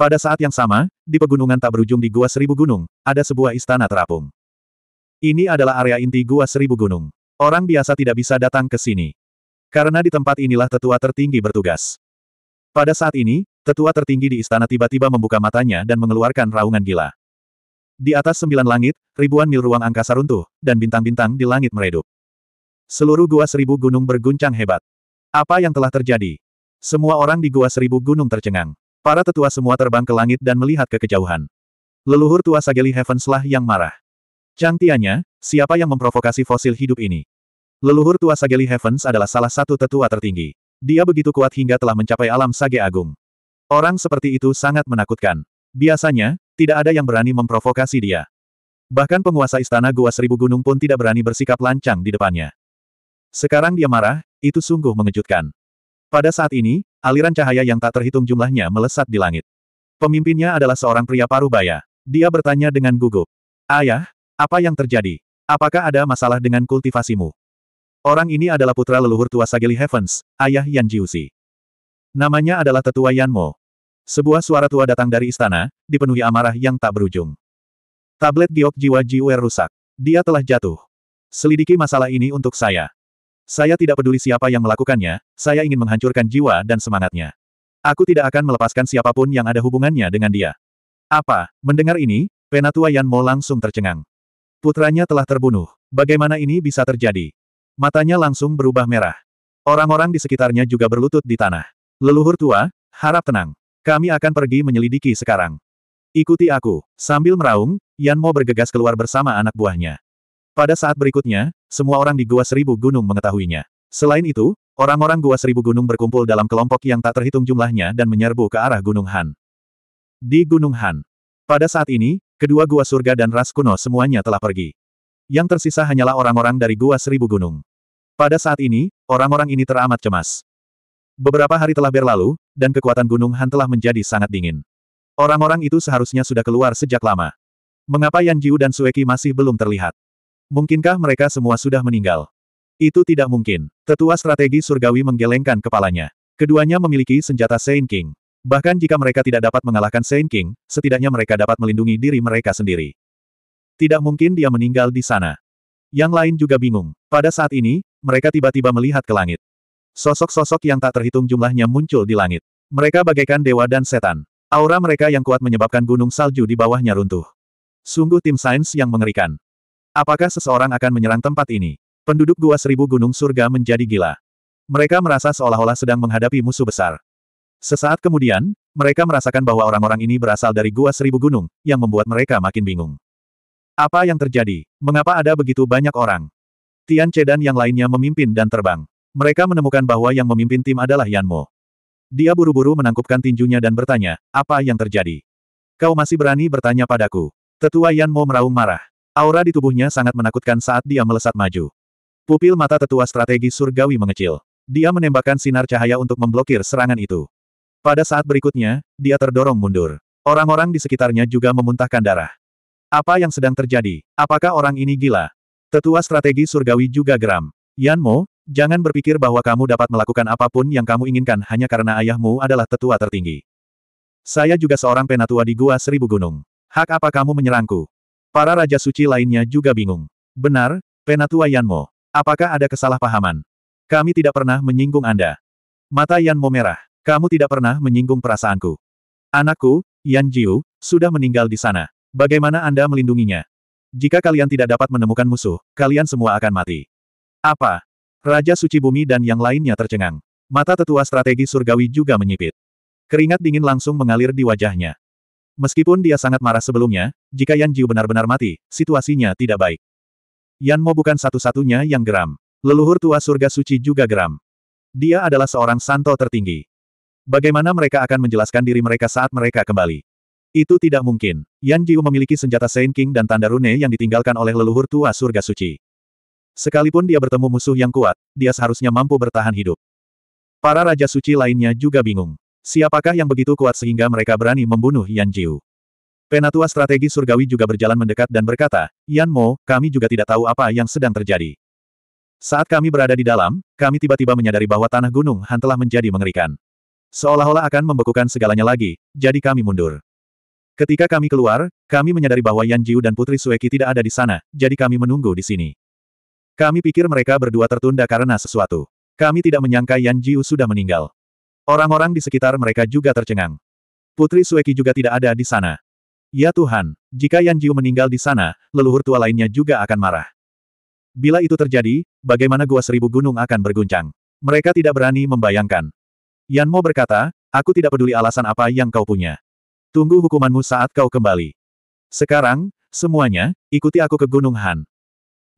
Pada saat yang sama, di pegunungan tak berujung di Gua Seribu Gunung, ada sebuah istana terapung. Ini adalah area inti Gua Seribu Gunung. Orang biasa tidak bisa datang ke sini. Karena di tempat inilah tetua tertinggi bertugas. Pada saat ini, tetua tertinggi di istana tiba-tiba membuka matanya dan mengeluarkan raungan gila. Di atas sembilan langit, ribuan mil ruang angkasa runtuh, dan bintang-bintang di langit meredup. Seluruh Gua Seribu Gunung berguncang hebat. Apa yang telah terjadi? Semua orang di Gua Seribu Gunung tercengang. Para tetua semua terbang ke langit dan melihat ke kejauhan. Leluhur tua Sageli lah yang marah. Chang Tianya, siapa yang memprovokasi fosil hidup ini? Leluhur tua Sageli Heavens adalah salah satu tetua tertinggi. Dia begitu kuat hingga telah mencapai alam Sage Agung. Orang seperti itu sangat menakutkan. Biasanya, tidak ada yang berani memprovokasi dia. Bahkan penguasa istana Gua Seribu Gunung pun tidak berani bersikap lancang di depannya. Sekarang dia marah, itu sungguh mengejutkan. Pada saat ini, Aliran cahaya yang tak terhitung jumlahnya melesat di langit. Pemimpinnya adalah seorang pria parubaya. Dia bertanya dengan gugup. Ayah, apa yang terjadi? Apakah ada masalah dengan kultivasimu? Orang ini adalah putra leluhur tua Sageli Heavens, ayah Yan Jiusi. Namanya adalah tetua Yanmo. Sebuah suara tua datang dari istana, dipenuhi amarah yang tak berujung. Tablet giok jiwa Jiwer rusak. Dia telah jatuh. Selidiki masalah ini untuk saya. Saya tidak peduli siapa yang melakukannya, saya ingin menghancurkan jiwa dan semangatnya. Aku tidak akan melepaskan siapapun yang ada hubungannya dengan dia. Apa? Mendengar ini, Penatua Yan Mo langsung tercengang. Putranya telah terbunuh. Bagaimana ini bisa terjadi? Matanya langsung berubah merah. Orang-orang di sekitarnya juga berlutut di tanah. Leluhur tua, harap tenang. Kami akan pergi menyelidiki sekarang. Ikuti aku. Sambil meraung, Yan Mo bergegas keluar bersama anak buahnya. Pada saat berikutnya, semua orang di Gua Seribu Gunung mengetahuinya. Selain itu, orang-orang Gua Seribu Gunung berkumpul dalam kelompok yang tak terhitung jumlahnya dan menyerbu ke arah Gunung Han. Di Gunung Han. Pada saat ini, kedua gua surga dan ras kuno semuanya telah pergi. Yang tersisa hanyalah orang-orang dari Gua Seribu Gunung. Pada saat ini, orang-orang ini teramat cemas. Beberapa hari telah berlalu, dan kekuatan Gunung Han telah menjadi sangat dingin. Orang-orang itu seharusnya sudah keluar sejak lama. Mengapa Yan Jiu dan Sueki masih belum terlihat? Mungkinkah mereka semua sudah meninggal? Itu tidak mungkin. Tetua strategi surgawi menggelengkan kepalanya. Keduanya memiliki senjata Saint King. Bahkan jika mereka tidak dapat mengalahkan Saint King, setidaknya mereka dapat melindungi diri mereka sendiri. Tidak mungkin dia meninggal di sana. Yang lain juga bingung. Pada saat ini, mereka tiba-tiba melihat ke langit. Sosok-sosok yang tak terhitung jumlahnya muncul di langit. Mereka bagaikan dewa dan setan. Aura mereka yang kuat menyebabkan gunung salju di bawahnya runtuh. Sungguh tim sains yang mengerikan. Apakah seseorang akan menyerang tempat ini? Penduduk Gua Seribu Gunung Surga menjadi gila. Mereka merasa seolah-olah sedang menghadapi musuh besar. Sesaat kemudian, mereka merasakan bahwa orang-orang ini berasal dari Gua Seribu Gunung, yang membuat mereka makin bingung. Apa yang terjadi? Mengapa ada begitu banyak orang? Tian Che dan yang lainnya memimpin dan terbang. Mereka menemukan bahwa yang memimpin tim adalah Yan Mo. Dia buru-buru menangkupkan tinjunya dan bertanya, apa yang terjadi? Kau masih berani bertanya padaku. Tetua Yan Mo meraung marah. Aura di tubuhnya sangat menakutkan saat dia melesat maju. Pupil mata tetua strategi surgawi mengecil. Dia menembakkan sinar cahaya untuk memblokir serangan itu. Pada saat berikutnya, dia terdorong mundur. Orang-orang di sekitarnya juga memuntahkan darah. Apa yang sedang terjadi? Apakah orang ini gila? Tetua strategi surgawi juga geram. Yanmo, jangan berpikir bahwa kamu dapat melakukan apapun yang kamu inginkan hanya karena ayahmu adalah tetua tertinggi. Saya juga seorang penatua di Gua Seribu Gunung. Hak apa kamu menyerangku? Para Raja Suci lainnya juga bingung. Benar, Penatua Yanmo. Apakah ada kesalahpahaman? Kami tidak pernah menyinggung Anda. Mata Yanmo merah. Kamu tidak pernah menyinggung perasaanku. Anakku, Yan Jiu, sudah meninggal di sana. Bagaimana Anda melindunginya? Jika kalian tidak dapat menemukan musuh, kalian semua akan mati. Apa? Raja Suci Bumi dan yang lainnya tercengang. Mata tetua strategi surgawi juga menyipit. Keringat dingin langsung mengalir di wajahnya. Meskipun dia sangat marah sebelumnya, jika Yan Jiu benar-benar mati, situasinya tidak baik. Yan Mo bukan satu-satunya yang geram. Leluhur tua surga suci juga geram. Dia adalah seorang santo tertinggi. Bagaimana mereka akan menjelaskan diri mereka saat mereka kembali? Itu tidak mungkin. Yan Jiu memiliki senjata Saint King dan tanda rune yang ditinggalkan oleh leluhur tua surga suci. Sekalipun dia bertemu musuh yang kuat, dia seharusnya mampu bertahan hidup. Para raja suci lainnya juga bingung. Siapakah yang begitu kuat sehingga mereka berani membunuh Yan Jiu? Penatua strategi surgawi juga berjalan mendekat dan berkata, Yan Mo, kami juga tidak tahu apa yang sedang terjadi. Saat kami berada di dalam, kami tiba-tiba menyadari bahwa tanah gunung Han telah menjadi mengerikan. Seolah-olah akan membekukan segalanya lagi, jadi kami mundur. Ketika kami keluar, kami menyadari bahwa Yan Jiu dan Putri Sueki tidak ada di sana, jadi kami menunggu di sini. Kami pikir mereka berdua tertunda karena sesuatu. Kami tidak menyangka Yan Jiu sudah meninggal. Orang-orang di sekitar mereka juga tercengang. Putri Sueki juga tidak ada di sana. Ya Tuhan, jika Yan Jiu meninggal di sana, leluhur tua lainnya juga akan marah. Bila itu terjadi, bagaimana gua seribu gunung akan berguncang? Mereka tidak berani membayangkan. Yan Mo berkata, aku tidak peduli alasan apa yang kau punya. Tunggu hukumanmu saat kau kembali. Sekarang, semuanya, ikuti aku ke Gunung Han.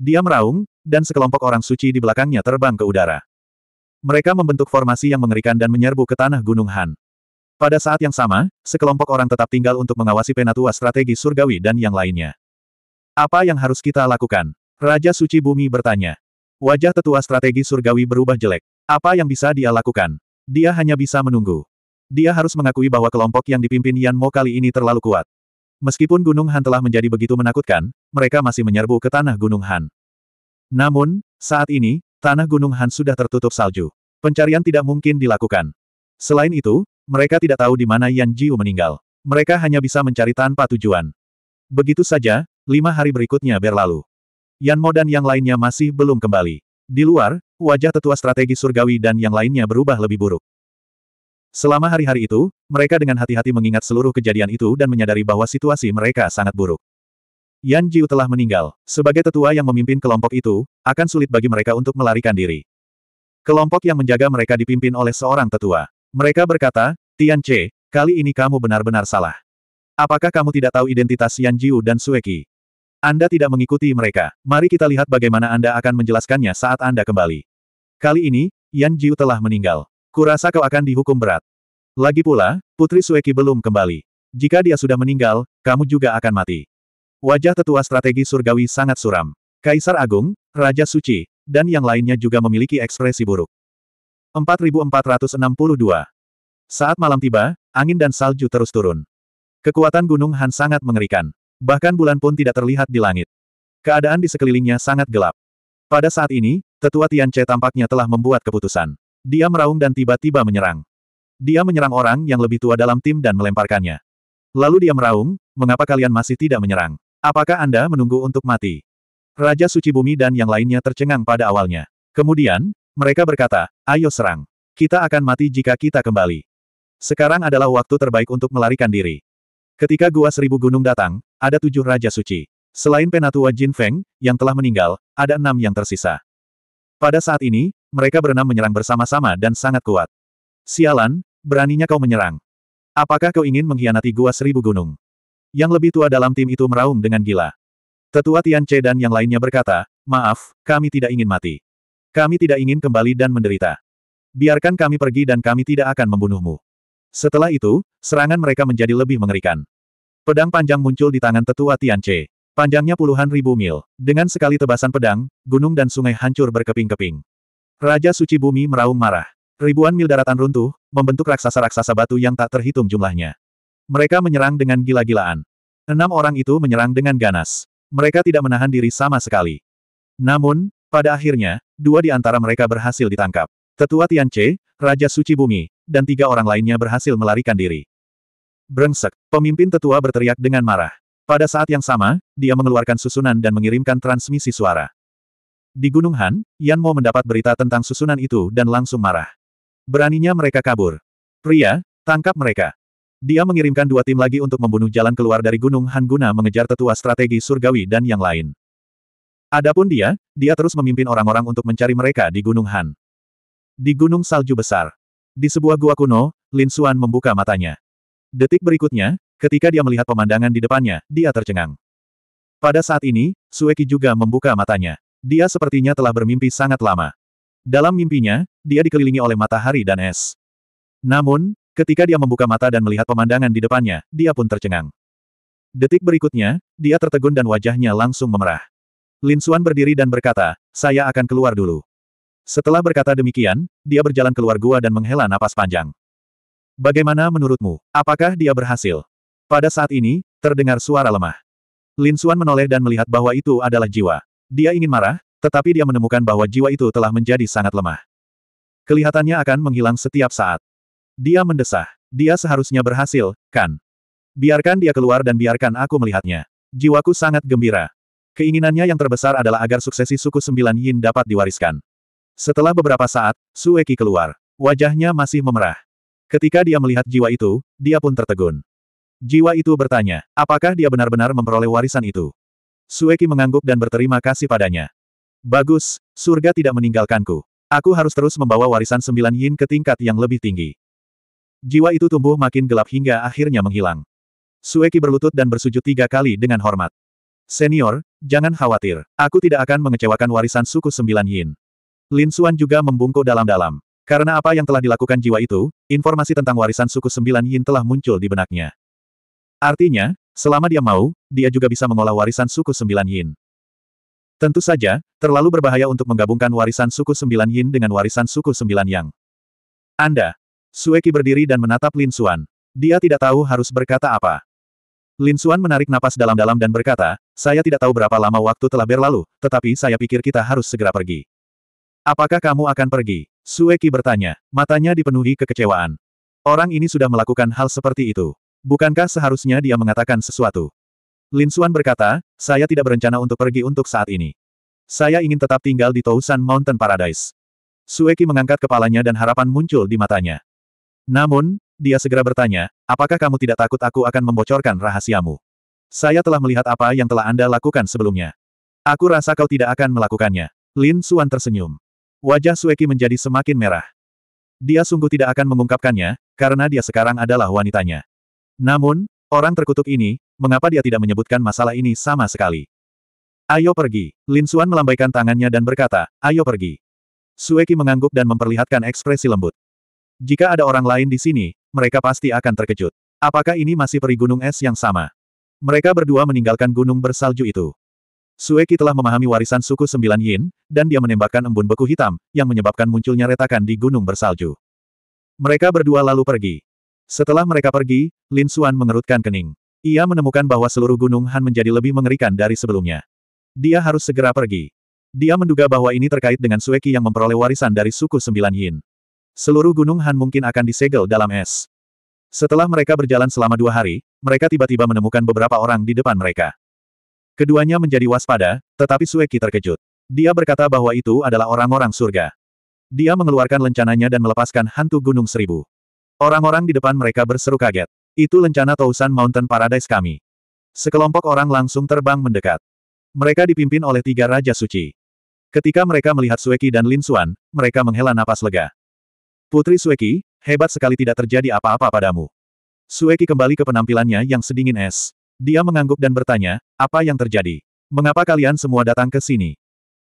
Dia meraung, dan sekelompok orang suci di belakangnya terbang ke udara. Mereka membentuk formasi yang mengerikan dan menyerbu ke tanah Gunung Han. Pada saat yang sama, sekelompok orang tetap tinggal untuk mengawasi penatua strategi surgawi dan yang lainnya. Apa yang harus kita lakukan? Raja Suci Bumi bertanya. Wajah tetua strategi surgawi berubah jelek. Apa yang bisa dia lakukan? Dia hanya bisa menunggu. Dia harus mengakui bahwa kelompok yang dipimpin Yan Mo kali ini terlalu kuat. Meskipun Gunung Han telah menjadi begitu menakutkan, mereka masih menyerbu ke tanah Gunung Han. Namun, saat ini, Tanah Gunung Han sudah tertutup salju. Pencarian tidak mungkin dilakukan. Selain itu, mereka tidak tahu di mana Yan Jiu meninggal. Mereka hanya bisa mencari tanpa tujuan. Begitu saja, lima hari berikutnya berlalu. Yan Mo dan yang lainnya masih belum kembali. Di luar, wajah tetua strategi surgawi dan yang lainnya berubah lebih buruk. Selama hari-hari itu, mereka dengan hati-hati mengingat seluruh kejadian itu dan menyadari bahwa situasi mereka sangat buruk. Yan Jiu telah meninggal. Sebagai tetua yang memimpin kelompok itu, akan sulit bagi mereka untuk melarikan diri. Kelompok yang menjaga mereka dipimpin oleh seorang tetua. Mereka berkata, Tian Che, kali ini kamu benar-benar salah. Apakah kamu tidak tahu identitas Yan Jiu dan Sueki? Anda tidak mengikuti mereka. Mari kita lihat bagaimana Anda akan menjelaskannya saat Anda kembali. Kali ini, Yan Jiu telah meninggal. Kurasa kau akan dihukum berat. Lagi pula, Putri Sueki belum kembali. Jika dia sudah meninggal, kamu juga akan mati. Wajah tetua strategi surgawi sangat suram. Kaisar Agung, Raja Suci, dan yang lainnya juga memiliki ekspresi buruk. 4462 Saat malam tiba, angin dan salju terus turun. Kekuatan Gunung Han sangat mengerikan. Bahkan bulan pun tidak terlihat di langit. Keadaan di sekelilingnya sangat gelap. Pada saat ini, tetua Tian Tianche tampaknya telah membuat keputusan. Dia meraung dan tiba-tiba menyerang. Dia menyerang orang yang lebih tua dalam tim dan melemparkannya. Lalu dia meraung, mengapa kalian masih tidak menyerang? Apakah Anda menunggu untuk mati? Raja Suci Bumi dan yang lainnya tercengang pada awalnya. Kemudian, mereka berkata, ayo serang. Kita akan mati jika kita kembali. Sekarang adalah waktu terbaik untuk melarikan diri. Ketika Gua Seribu Gunung datang, ada tujuh Raja Suci. Selain Penatua Jin Feng, yang telah meninggal, ada enam yang tersisa. Pada saat ini, mereka berenam menyerang bersama-sama dan sangat kuat. Sialan, beraninya kau menyerang. Apakah kau ingin mengkhianati Gua Seribu Gunung? Yang lebih tua dalam tim itu meraung dengan gila. Tetua Tian Che dan yang lainnya berkata, maaf, kami tidak ingin mati. Kami tidak ingin kembali dan menderita. Biarkan kami pergi dan kami tidak akan membunuhmu. Setelah itu, serangan mereka menjadi lebih mengerikan. Pedang panjang muncul di tangan tetua Tian Che. Panjangnya puluhan ribu mil. Dengan sekali tebasan pedang, gunung dan sungai hancur berkeping-keping. Raja Suci Bumi meraung marah. Ribuan mil daratan runtuh, membentuk raksasa-raksasa batu yang tak terhitung jumlahnya. Mereka menyerang dengan gila-gilaan. Enam orang itu menyerang dengan ganas. Mereka tidak menahan diri sama sekali. Namun, pada akhirnya, dua di antara mereka berhasil ditangkap. Tetua Tianche, Raja Suci Bumi, dan tiga orang lainnya berhasil melarikan diri. Brengsek, pemimpin tetua berteriak dengan marah. Pada saat yang sama, dia mengeluarkan susunan dan mengirimkan transmisi suara. Di Gunung Han, Yan Mo mendapat berita tentang susunan itu dan langsung marah. Beraninya mereka kabur. Pria, tangkap mereka. Dia mengirimkan dua tim lagi untuk membunuh jalan keluar dari Gunung Han guna mengejar tetua strategi surgawi dan yang lain. Adapun dia, dia terus memimpin orang-orang untuk mencari mereka di Gunung Han. Di Gunung Salju Besar. Di sebuah gua kuno, Lin Xuan membuka matanya. Detik berikutnya, ketika dia melihat pemandangan di depannya, dia tercengang. Pada saat ini, Sueki juga membuka matanya. Dia sepertinya telah bermimpi sangat lama. Dalam mimpinya, dia dikelilingi oleh matahari dan es. Namun, Ketika dia membuka mata dan melihat pemandangan di depannya, dia pun tercengang. Detik berikutnya, dia tertegun dan wajahnya langsung memerah. Lin Xuan berdiri dan berkata, saya akan keluar dulu. Setelah berkata demikian, dia berjalan keluar gua dan menghela napas panjang. Bagaimana menurutmu? Apakah dia berhasil? Pada saat ini, terdengar suara lemah. Lin Xuan menoleh dan melihat bahwa itu adalah jiwa. Dia ingin marah, tetapi dia menemukan bahwa jiwa itu telah menjadi sangat lemah. Kelihatannya akan menghilang setiap saat. Dia mendesah. Dia seharusnya berhasil, kan? Biarkan dia keluar dan biarkan aku melihatnya. Jiwaku sangat gembira. Keinginannya yang terbesar adalah agar suksesi suku sembilan yin dapat diwariskan. Setelah beberapa saat, Sueki keluar. Wajahnya masih memerah. Ketika dia melihat jiwa itu, dia pun tertegun. Jiwa itu bertanya, apakah dia benar-benar memperoleh warisan itu? Sueki mengangguk dan berterima kasih padanya. Bagus, surga tidak meninggalkanku. Aku harus terus membawa warisan sembilan yin ke tingkat yang lebih tinggi. Jiwa itu tumbuh makin gelap hingga akhirnya menghilang. Sueki berlutut dan bersujud tiga kali dengan hormat. Senior, jangan khawatir. Aku tidak akan mengecewakan warisan suku sembilan yin. Lin Suan juga membungkuk dalam-dalam. Karena apa yang telah dilakukan jiwa itu, informasi tentang warisan suku sembilan yin telah muncul di benaknya. Artinya, selama dia mau, dia juga bisa mengolah warisan suku sembilan yin. Tentu saja, terlalu berbahaya untuk menggabungkan warisan suku sembilan yin dengan warisan suku sembilan yang. Anda, Sueki berdiri dan menatap Lin Xuan. Dia tidak tahu harus berkata apa. Lin Xuan menarik napas dalam-dalam dan berkata, saya tidak tahu berapa lama waktu telah berlalu, tetapi saya pikir kita harus segera pergi. Apakah kamu akan pergi? Sueki bertanya, matanya dipenuhi kekecewaan. Orang ini sudah melakukan hal seperti itu. Bukankah seharusnya dia mengatakan sesuatu? Lin Xuan berkata, saya tidak berencana untuk pergi untuk saat ini. Saya ingin tetap tinggal di Tousan Mountain Paradise. Sueki mengangkat kepalanya dan harapan muncul di matanya. Namun, dia segera bertanya, apakah kamu tidak takut aku akan membocorkan rahasiamu? Saya telah melihat apa yang telah Anda lakukan sebelumnya. Aku rasa kau tidak akan melakukannya. Lin Suan tersenyum. Wajah Sueki menjadi semakin merah. Dia sungguh tidak akan mengungkapkannya, karena dia sekarang adalah wanitanya. Namun, orang terkutuk ini, mengapa dia tidak menyebutkan masalah ini sama sekali? Ayo pergi. Lin Suan melambaikan tangannya dan berkata, ayo pergi. Sueki mengangguk dan memperlihatkan ekspresi lembut. Jika ada orang lain di sini, mereka pasti akan terkejut. Apakah ini masih peri gunung es yang sama? Mereka berdua meninggalkan gunung bersalju itu. Sueki telah memahami warisan suku sembilan yin, dan dia menembakkan embun beku hitam, yang menyebabkan munculnya retakan di gunung bersalju. Mereka berdua lalu pergi. Setelah mereka pergi, Lin Xuan mengerutkan kening. Ia menemukan bahwa seluruh gunung Han menjadi lebih mengerikan dari sebelumnya. Dia harus segera pergi. Dia menduga bahwa ini terkait dengan Sueki yang memperoleh warisan dari suku sembilan yin. Seluruh gunung Han mungkin akan disegel dalam es. Setelah mereka berjalan selama dua hari, mereka tiba-tiba menemukan beberapa orang di depan mereka. Keduanya menjadi waspada, tetapi Sueki terkejut. Dia berkata bahwa itu adalah orang-orang surga. Dia mengeluarkan lencananya dan melepaskan hantu gunung seribu. Orang-orang di depan mereka berseru kaget. Itu lencana Tousan Mountain Paradise kami. Sekelompok orang langsung terbang mendekat. Mereka dipimpin oleh tiga raja suci. Ketika mereka melihat Sueki dan Lin Suan, mereka menghela napas lega. Putri Sueki, hebat sekali tidak terjadi apa-apa padamu. Sueki kembali ke penampilannya yang sedingin es. Dia mengangguk dan bertanya, apa yang terjadi? Mengapa kalian semua datang ke sini?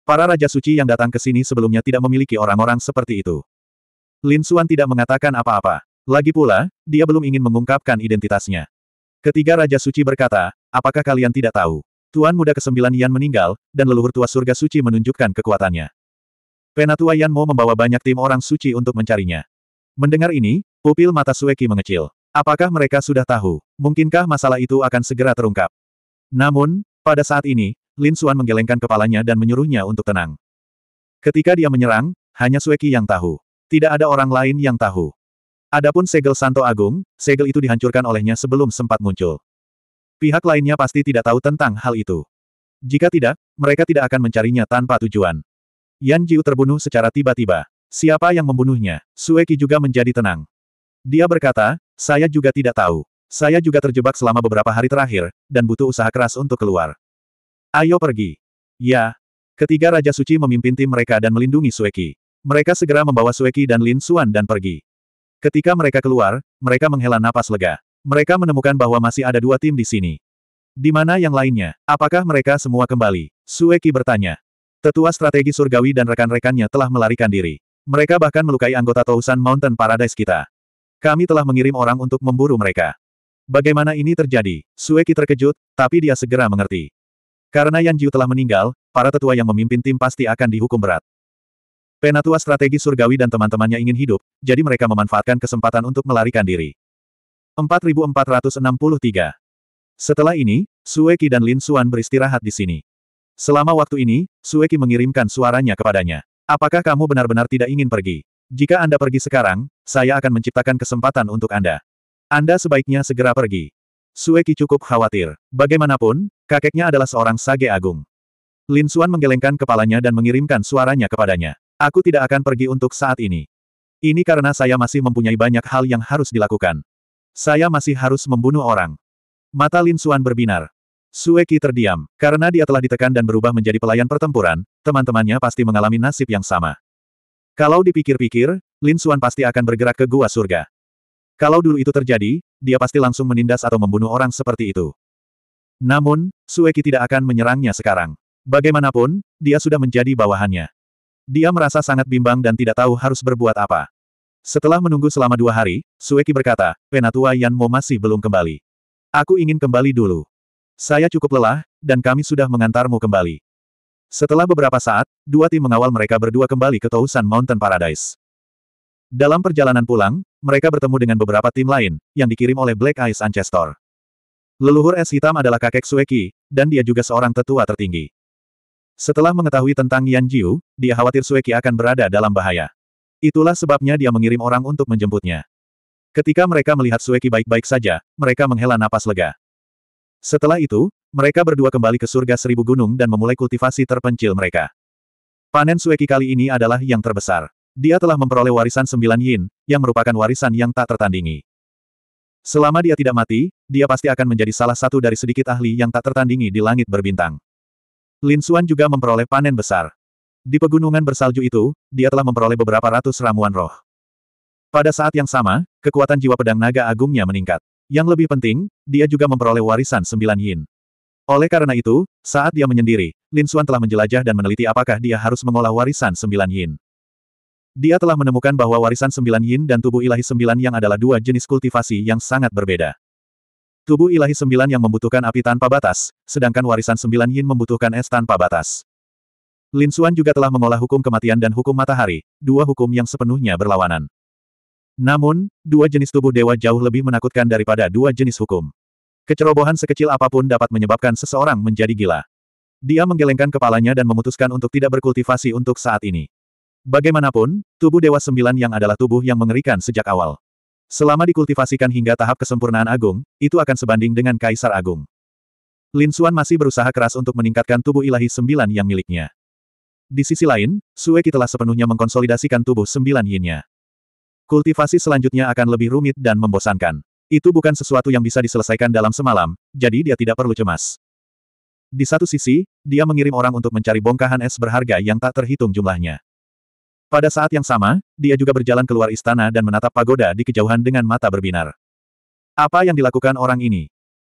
Para Raja Suci yang datang ke sini sebelumnya tidak memiliki orang-orang seperti itu. Lin Suan tidak mengatakan apa-apa. Lagi pula, dia belum ingin mengungkapkan identitasnya. Ketiga Raja Suci berkata, apakah kalian tidak tahu? Tuan muda kesembilan Yan meninggal, dan leluhur tua surga suci menunjukkan kekuatannya. Penatua Yanmo membawa banyak tim orang suci untuk mencarinya. Mendengar ini, pupil mata Sueki mengecil. Apakah mereka sudah tahu? Mungkinkah masalah itu akan segera terungkap? Namun, pada saat ini, Lin Suan menggelengkan kepalanya dan menyuruhnya untuk tenang. Ketika dia menyerang, hanya Sueki yang tahu. Tidak ada orang lain yang tahu. Adapun segel Santo Agung, segel itu dihancurkan olehnya sebelum sempat muncul. Pihak lainnya pasti tidak tahu tentang hal itu. Jika tidak, mereka tidak akan mencarinya tanpa tujuan. Yan Jiu terbunuh secara tiba-tiba. Siapa yang membunuhnya? Sueki juga menjadi tenang. Dia berkata, saya juga tidak tahu. Saya juga terjebak selama beberapa hari terakhir, dan butuh usaha keras untuk keluar. Ayo pergi. Ya. Ketiga Raja Suci memimpin tim mereka dan melindungi Sueki. Mereka segera membawa Sueki dan Lin Suan dan pergi. Ketika mereka keluar, mereka menghela napas lega. Mereka menemukan bahwa masih ada dua tim di sini. Di mana yang lainnya? Apakah mereka semua kembali? Sueki bertanya. Tetua strategi surgawi dan rekan-rekannya telah melarikan diri. Mereka bahkan melukai anggota Tousan Mountain Paradise kita. Kami telah mengirim orang untuk memburu mereka. Bagaimana ini terjadi? Sueki terkejut, tapi dia segera mengerti. Karena Yan Jiu telah meninggal, para tetua yang memimpin tim pasti akan dihukum berat. Penatua strategi surgawi dan teman-temannya ingin hidup, jadi mereka memanfaatkan kesempatan untuk melarikan diri. 4463 Setelah ini, Sueki dan Lin Suan beristirahat di sini. Selama waktu ini, Sueki mengirimkan suaranya kepadanya. Apakah kamu benar-benar tidak ingin pergi? Jika Anda pergi sekarang, saya akan menciptakan kesempatan untuk Anda. Anda sebaiknya segera pergi. Sueki cukup khawatir. Bagaimanapun, kakeknya adalah seorang sage agung. Lin Xuan menggelengkan kepalanya dan mengirimkan suaranya kepadanya. Aku tidak akan pergi untuk saat ini. Ini karena saya masih mempunyai banyak hal yang harus dilakukan. Saya masih harus membunuh orang. Mata Lin Xuan berbinar. Sueki terdiam, karena dia telah ditekan dan berubah menjadi pelayan pertempuran, teman-temannya pasti mengalami nasib yang sama. Kalau dipikir-pikir, Lin Xuan pasti akan bergerak ke gua surga. Kalau dulu itu terjadi, dia pasti langsung menindas atau membunuh orang seperti itu. Namun, Sueki tidak akan menyerangnya sekarang. Bagaimanapun, dia sudah menjadi bawahannya. Dia merasa sangat bimbang dan tidak tahu harus berbuat apa. Setelah menunggu selama dua hari, Sueki berkata, Penatua Yanmo masih belum kembali. Aku ingin kembali dulu. Saya cukup lelah, dan kami sudah mengantarmu kembali. Setelah beberapa saat, dua tim mengawal mereka berdua kembali ke Tousan Mountain Paradise. Dalam perjalanan pulang, mereka bertemu dengan beberapa tim lain, yang dikirim oleh Black Eyes Ancestor. Leluhur es hitam adalah kakek Sueki, dan dia juga seorang tetua tertinggi. Setelah mengetahui tentang Yan Jiu, dia khawatir Sueki akan berada dalam bahaya. Itulah sebabnya dia mengirim orang untuk menjemputnya. Ketika mereka melihat Sueki baik-baik saja, mereka menghela napas lega. Setelah itu, mereka berdua kembali ke surga seribu gunung dan memulai kultivasi terpencil mereka. Panen Sueki kali ini adalah yang terbesar. Dia telah memperoleh warisan sembilan yin, yang merupakan warisan yang tak tertandingi. Selama dia tidak mati, dia pasti akan menjadi salah satu dari sedikit ahli yang tak tertandingi di langit berbintang. Lin Xuan juga memperoleh panen besar. Di pegunungan bersalju itu, dia telah memperoleh beberapa ratus ramuan roh. Pada saat yang sama, kekuatan jiwa pedang naga agungnya meningkat. Yang lebih penting, dia juga memperoleh warisan sembilan yin. Oleh karena itu, saat dia menyendiri, Lin Xuan telah menjelajah dan meneliti apakah dia harus mengolah warisan sembilan yin. Dia telah menemukan bahwa warisan sembilan yin dan tubuh ilahi sembilan yang adalah dua jenis kultivasi yang sangat berbeda. Tubuh ilahi sembilan yang membutuhkan api tanpa batas, sedangkan warisan sembilan yin membutuhkan es tanpa batas. Lin Xuan juga telah mengolah hukum kematian dan hukum matahari, dua hukum yang sepenuhnya berlawanan. Namun, dua jenis tubuh dewa jauh lebih menakutkan daripada dua jenis hukum. Kecerobohan sekecil apapun dapat menyebabkan seseorang menjadi gila. Dia menggelengkan kepalanya dan memutuskan untuk tidak berkultivasi untuk saat ini. Bagaimanapun, tubuh Dewa Sembilan yang adalah tubuh yang mengerikan sejak awal. Selama dikultivasikan hingga tahap kesempurnaan agung, itu akan sebanding dengan Kaisar Agung. Lin Xuan masih berusaha keras untuk meningkatkan tubuh ilahi sembilan yang miliknya. Di sisi lain, Sue telah sepenuhnya mengkonsolidasikan tubuh sembilan yinnya. Kultivasi selanjutnya akan lebih rumit dan membosankan. Itu bukan sesuatu yang bisa diselesaikan dalam semalam, jadi dia tidak perlu cemas. Di satu sisi, dia mengirim orang untuk mencari bongkahan es berharga yang tak terhitung jumlahnya. Pada saat yang sama, dia juga berjalan keluar istana dan menatap pagoda di kejauhan dengan mata berbinar. Apa yang dilakukan orang ini?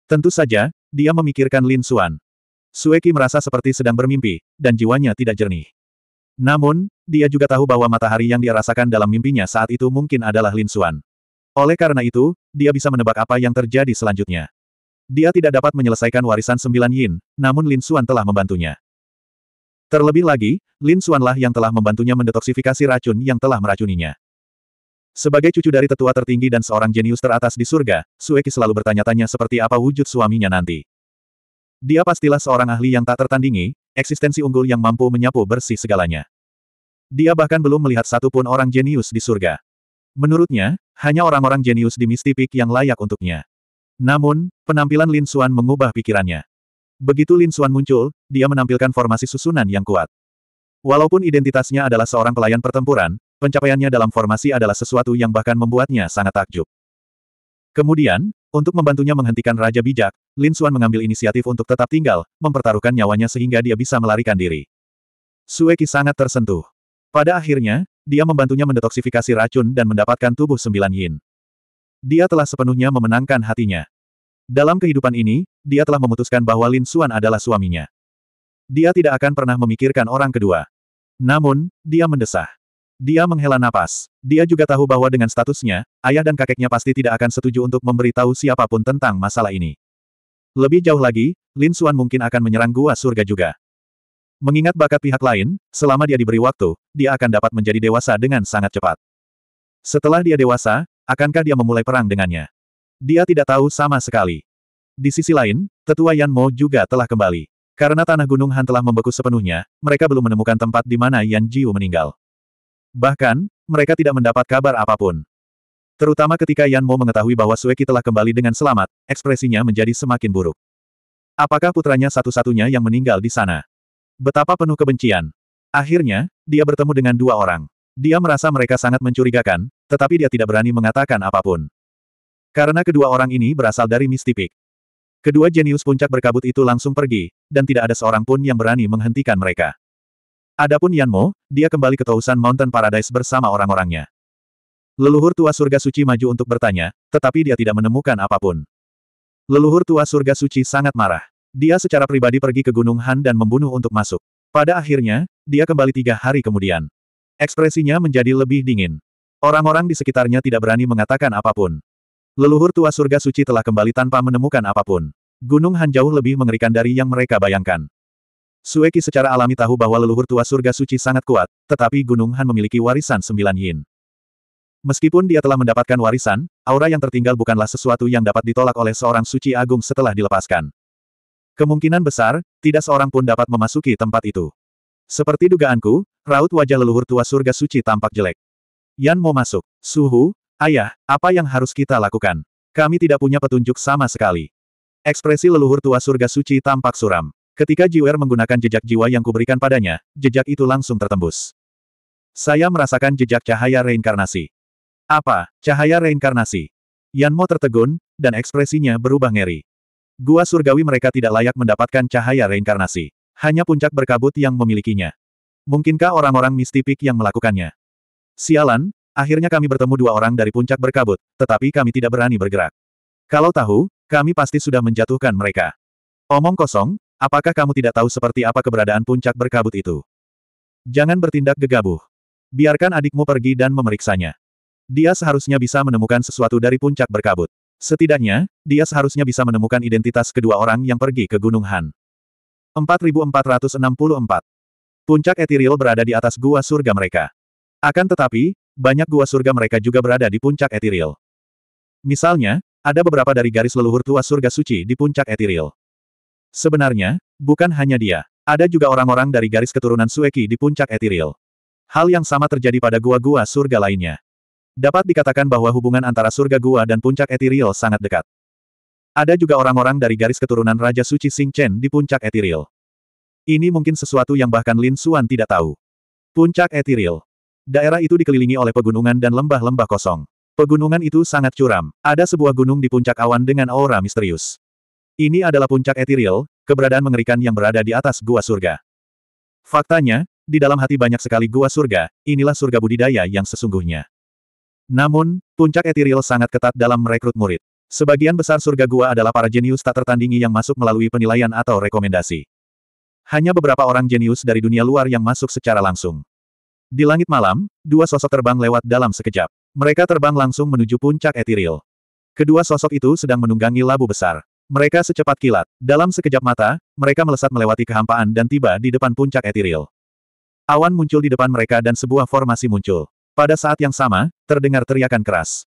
Tentu saja, dia memikirkan Lin Xuan. Sueki merasa seperti sedang bermimpi, dan jiwanya tidak jernih. Namun, dia juga tahu bahwa matahari yang dia rasakan dalam mimpinya saat itu mungkin adalah Lin Xuan. Oleh karena itu, dia bisa menebak apa yang terjadi selanjutnya. Dia tidak dapat menyelesaikan warisan sembilan yin, namun Lin Xuan telah membantunya. Terlebih lagi, Lin Xuanlah yang telah membantunya mendetoksifikasi racun yang telah meracuninya. Sebagai cucu dari tetua tertinggi dan seorang jenius teratas di surga, Sueki selalu bertanya-tanya seperti apa wujud suaminya nanti. Dia pastilah seorang ahli yang tak tertandingi, Eksistensi unggul yang mampu menyapu bersih segalanya. Dia bahkan belum melihat satupun orang jenius di surga. Menurutnya, hanya orang-orang jenius di Mistipik yang layak untuknya. Namun, penampilan Lin Xuan mengubah pikirannya. Begitu Lin Xuan muncul, dia menampilkan formasi susunan yang kuat. Walaupun identitasnya adalah seorang pelayan pertempuran, pencapaiannya dalam formasi adalah sesuatu yang bahkan membuatnya sangat takjub. Kemudian, untuk membantunya menghentikan Raja Bijak, Lin Xuan mengambil inisiatif untuk tetap tinggal, mempertaruhkan nyawanya sehingga dia bisa melarikan diri. Sueki sangat tersentuh. Pada akhirnya, dia membantunya mendetoksifikasi racun dan mendapatkan tubuh sembilan yin. Dia telah sepenuhnya memenangkan hatinya. Dalam kehidupan ini, dia telah memutuskan bahwa Lin Xuan adalah suaminya. Dia tidak akan pernah memikirkan orang kedua. Namun, dia mendesah. Dia menghela napas. Dia juga tahu bahwa dengan statusnya, ayah dan kakeknya pasti tidak akan setuju untuk memberitahu siapapun tentang masalah ini. Lebih jauh lagi, Lin Suan mungkin akan menyerang gua surga juga. Mengingat bakat pihak lain, selama dia diberi waktu, dia akan dapat menjadi dewasa dengan sangat cepat. Setelah dia dewasa, akankah dia memulai perang dengannya? Dia tidak tahu sama sekali. Di sisi lain, tetua Yan Mo juga telah kembali. Karena tanah Gunung Han telah membeku sepenuhnya, mereka belum menemukan tempat di mana Yan Jiu meninggal. Bahkan, mereka tidak mendapat kabar apapun. Terutama ketika Yan Mo mengetahui bahwa Sueki telah kembali dengan selamat, ekspresinya menjadi semakin buruk. Apakah putranya satu-satunya yang meninggal di sana? Betapa penuh kebencian. Akhirnya, dia bertemu dengan dua orang. Dia merasa mereka sangat mencurigakan, tetapi dia tidak berani mengatakan apapun. Karena kedua orang ini berasal dari mistipik. Kedua jenius puncak berkabut itu langsung pergi, dan tidak ada seorang pun yang berani menghentikan mereka. Adapun Yanmo, dia kembali ke Tousan Mountain Paradise bersama orang-orangnya. Leluhur tua surga suci maju untuk bertanya, tetapi dia tidak menemukan apapun. Leluhur tua surga suci sangat marah. Dia secara pribadi pergi ke Gunung Han dan membunuh untuk masuk. Pada akhirnya, dia kembali tiga hari kemudian. Ekspresinya menjadi lebih dingin. Orang-orang di sekitarnya tidak berani mengatakan apapun. Leluhur tua surga suci telah kembali tanpa menemukan apapun. Gunung Han jauh lebih mengerikan dari yang mereka bayangkan. Sueki secara alami tahu bahwa leluhur tua surga suci sangat kuat, tetapi Gunung Han memiliki warisan sembilan yin. Meskipun dia telah mendapatkan warisan, aura yang tertinggal bukanlah sesuatu yang dapat ditolak oleh seorang suci agung setelah dilepaskan. Kemungkinan besar, tidak seorang pun dapat memasuki tempat itu. Seperti dugaanku, raut wajah leluhur tua surga suci tampak jelek. Yan mau masuk. Suhu, ayah, apa yang harus kita lakukan? Kami tidak punya petunjuk sama sekali. Ekspresi leluhur tua surga suci tampak suram. Ketika Jiwer menggunakan jejak jiwa yang kuberikan padanya, jejak itu langsung tertembus. Saya merasakan jejak cahaya reinkarnasi. Apa? Cahaya reinkarnasi? Yan Mo tertegun, dan ekspresinya berubah ngeri. Gua surgawi mereka tidak layak mendapatkan cahaya reinkarnasi. Hanya puncak berkabut yang memilikinya. Mungkinkah orang-orang mistipik yang melakukannya? Sialan, akhirnya kami bertemu dua orang dari puncak berkabut, tetapi kami tidak berani bergerak. Kalau tahu, kami pasti sudah menjatuhkan mereka. Omong kosong, Apakah kamu tidak tahu seperti apa keberadaan puncak berkabut itu? Jangan bertindak gegabah. Biarkan adikmu pergi dan memeriksanya. Dia seharusnya bisa menemukan sesuatu dari puncak berkabut. Setidaknya, dia seharusnya bisa menemukan identitas kedua orang yang pergi ke Gunung Han. 4464 Puncak Ethereal berada di atas gua surga mereka. Akan tetapi, banyak gua surga mereka juga berada di puncak Ethereal. Misalnya, ada beberapa dari garis leluhur tua surga suci di puncak Ethereal. Sebenarnya, bukan hanya dia. Ada juga orang-orang dari garis keturunan Sueki di puncak Ethereal. Hal yang sama terjadi pada gua-gua surga lainnya. Dapat dikatakan bahwa hubungan antara surga gua dan puncak Ethereal sangat dekat. Ada juga orang-orang dari garis keturunan Raja Suci Sing Chen di puncak Ethereal. Ini mungkin sesuatu yang bahkan Lin Xuan tidak tahu. Puncak Ethereal, Daerah itu dikelilingi oleh pegunungan dan lembah-lembah kosong. Pegunungan itu sangat curam. Ada sebuah gunung di puncak awan dengan aura misterius. Ini adalah puncak etiril, keberadaan mengerikan yang berada di atas gua surga. Faktanya, di dalam hati banyak sekali gua surga, inilah surga budidaya yang sesungguhnya. Namun, puncak etiril sangat ketat dalam merekrut murid. Sebagian besar surga gua adalah para jenius tak tertandingi yang masuk melalui penilaian atau rekomendasi. Hanya beberapa orang jenius dari dunia luar yang masuk secara langsung. Di langit malam, dua sosok terbang lewat dalam sekejap. Mereka terbang langsung menuju puncak etiril. Kedua sosok itu sedang menunggangi labu besar. Mereka secepat kilat. Dalam sekejap mata, mereka melesat melewati kehampaan dan tiba di depan puncak Etiril. Awan muncul di depan mereka dan sebuah formasi muncul. Pada saat yang sama, terdengar teriakan keras.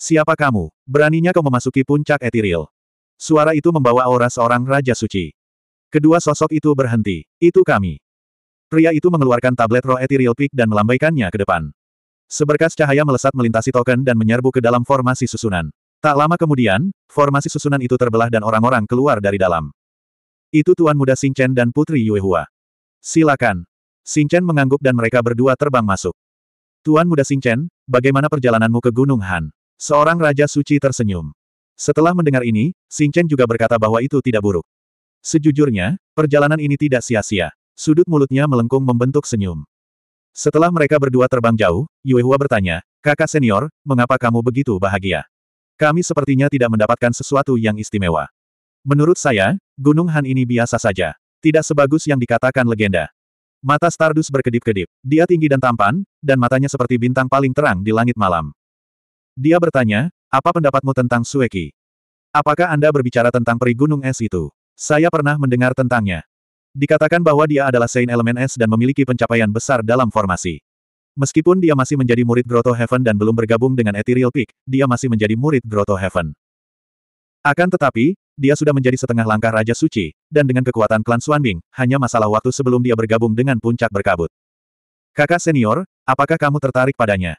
Siapa kamu? Beraninya kau memasuki puncak Etiril. Suara itu membawa aura seorang Raja Suci. Kedua sosok itu berhenti. Itu kami. Pria itu mengeluarkan tablet roh Etiril Peak dan melambaikannya ke depan. Seberkas cahaya melesat melintasi token dan menyerbu ke dalam formasi susunan. Tak lama kemudian, formasi susunan itu terbelah dan orang-orang keluar dari dalam. Itu Tuan Muda Xingchen dan Putri Yuehua. Silakan. Xingchen mengangguk dan mereka berdua terbang masuk. Tuan Muda Xingchen, bagaimana perjalananmu ke Gunung Han? Seorang Raja Suci tersenyum. Setelah mendengar ini, Xingchen juga berkata bahwa itu tidak buruk. Sejujurnya, perjalanan ini tidak sia-sia. Sudut mulutnya melengkung membentuk senyum. Setelah mereka berdua terbang jauh, Yuehua bertanya, kakak senior, mengapa kamu begitu bahagia? Kami sepertinya tidak mendapatkan sesuatu yang istimewa. Menurut saya, Gunung Han ini biasa saja. Tidak sebagus yang dikatakan legenda. Mata Stardust berkedip-kedip. Dia tinggi dan tampan, dan matanya seperti bintang paling terang di langit malam. Dia bertanya, apa pendapatmu tentang Sueki? Apakah Anda berbicara tentang peri gunung es itu? Saya pernah mendengar tentangnya. Dikatakan bahwa dia adalah Saint Elemen Es dan memiliki pencapaian besar dalam formasi. Meskipun dia masih menjadi murid Grotto Heaven dan belum bergabung dengan Ethereal Peak, dia masih menjadi murid Grotto Heaven. Akan tetapi, dia sudah menjadi setengah langkah Raja Suci, dan dengan kekuatan klan Suanbing, hanya masalah waktu sebelum dia bergabung dengan puncak berkabut. Kakak senior, apakah kamu tertarik padanya?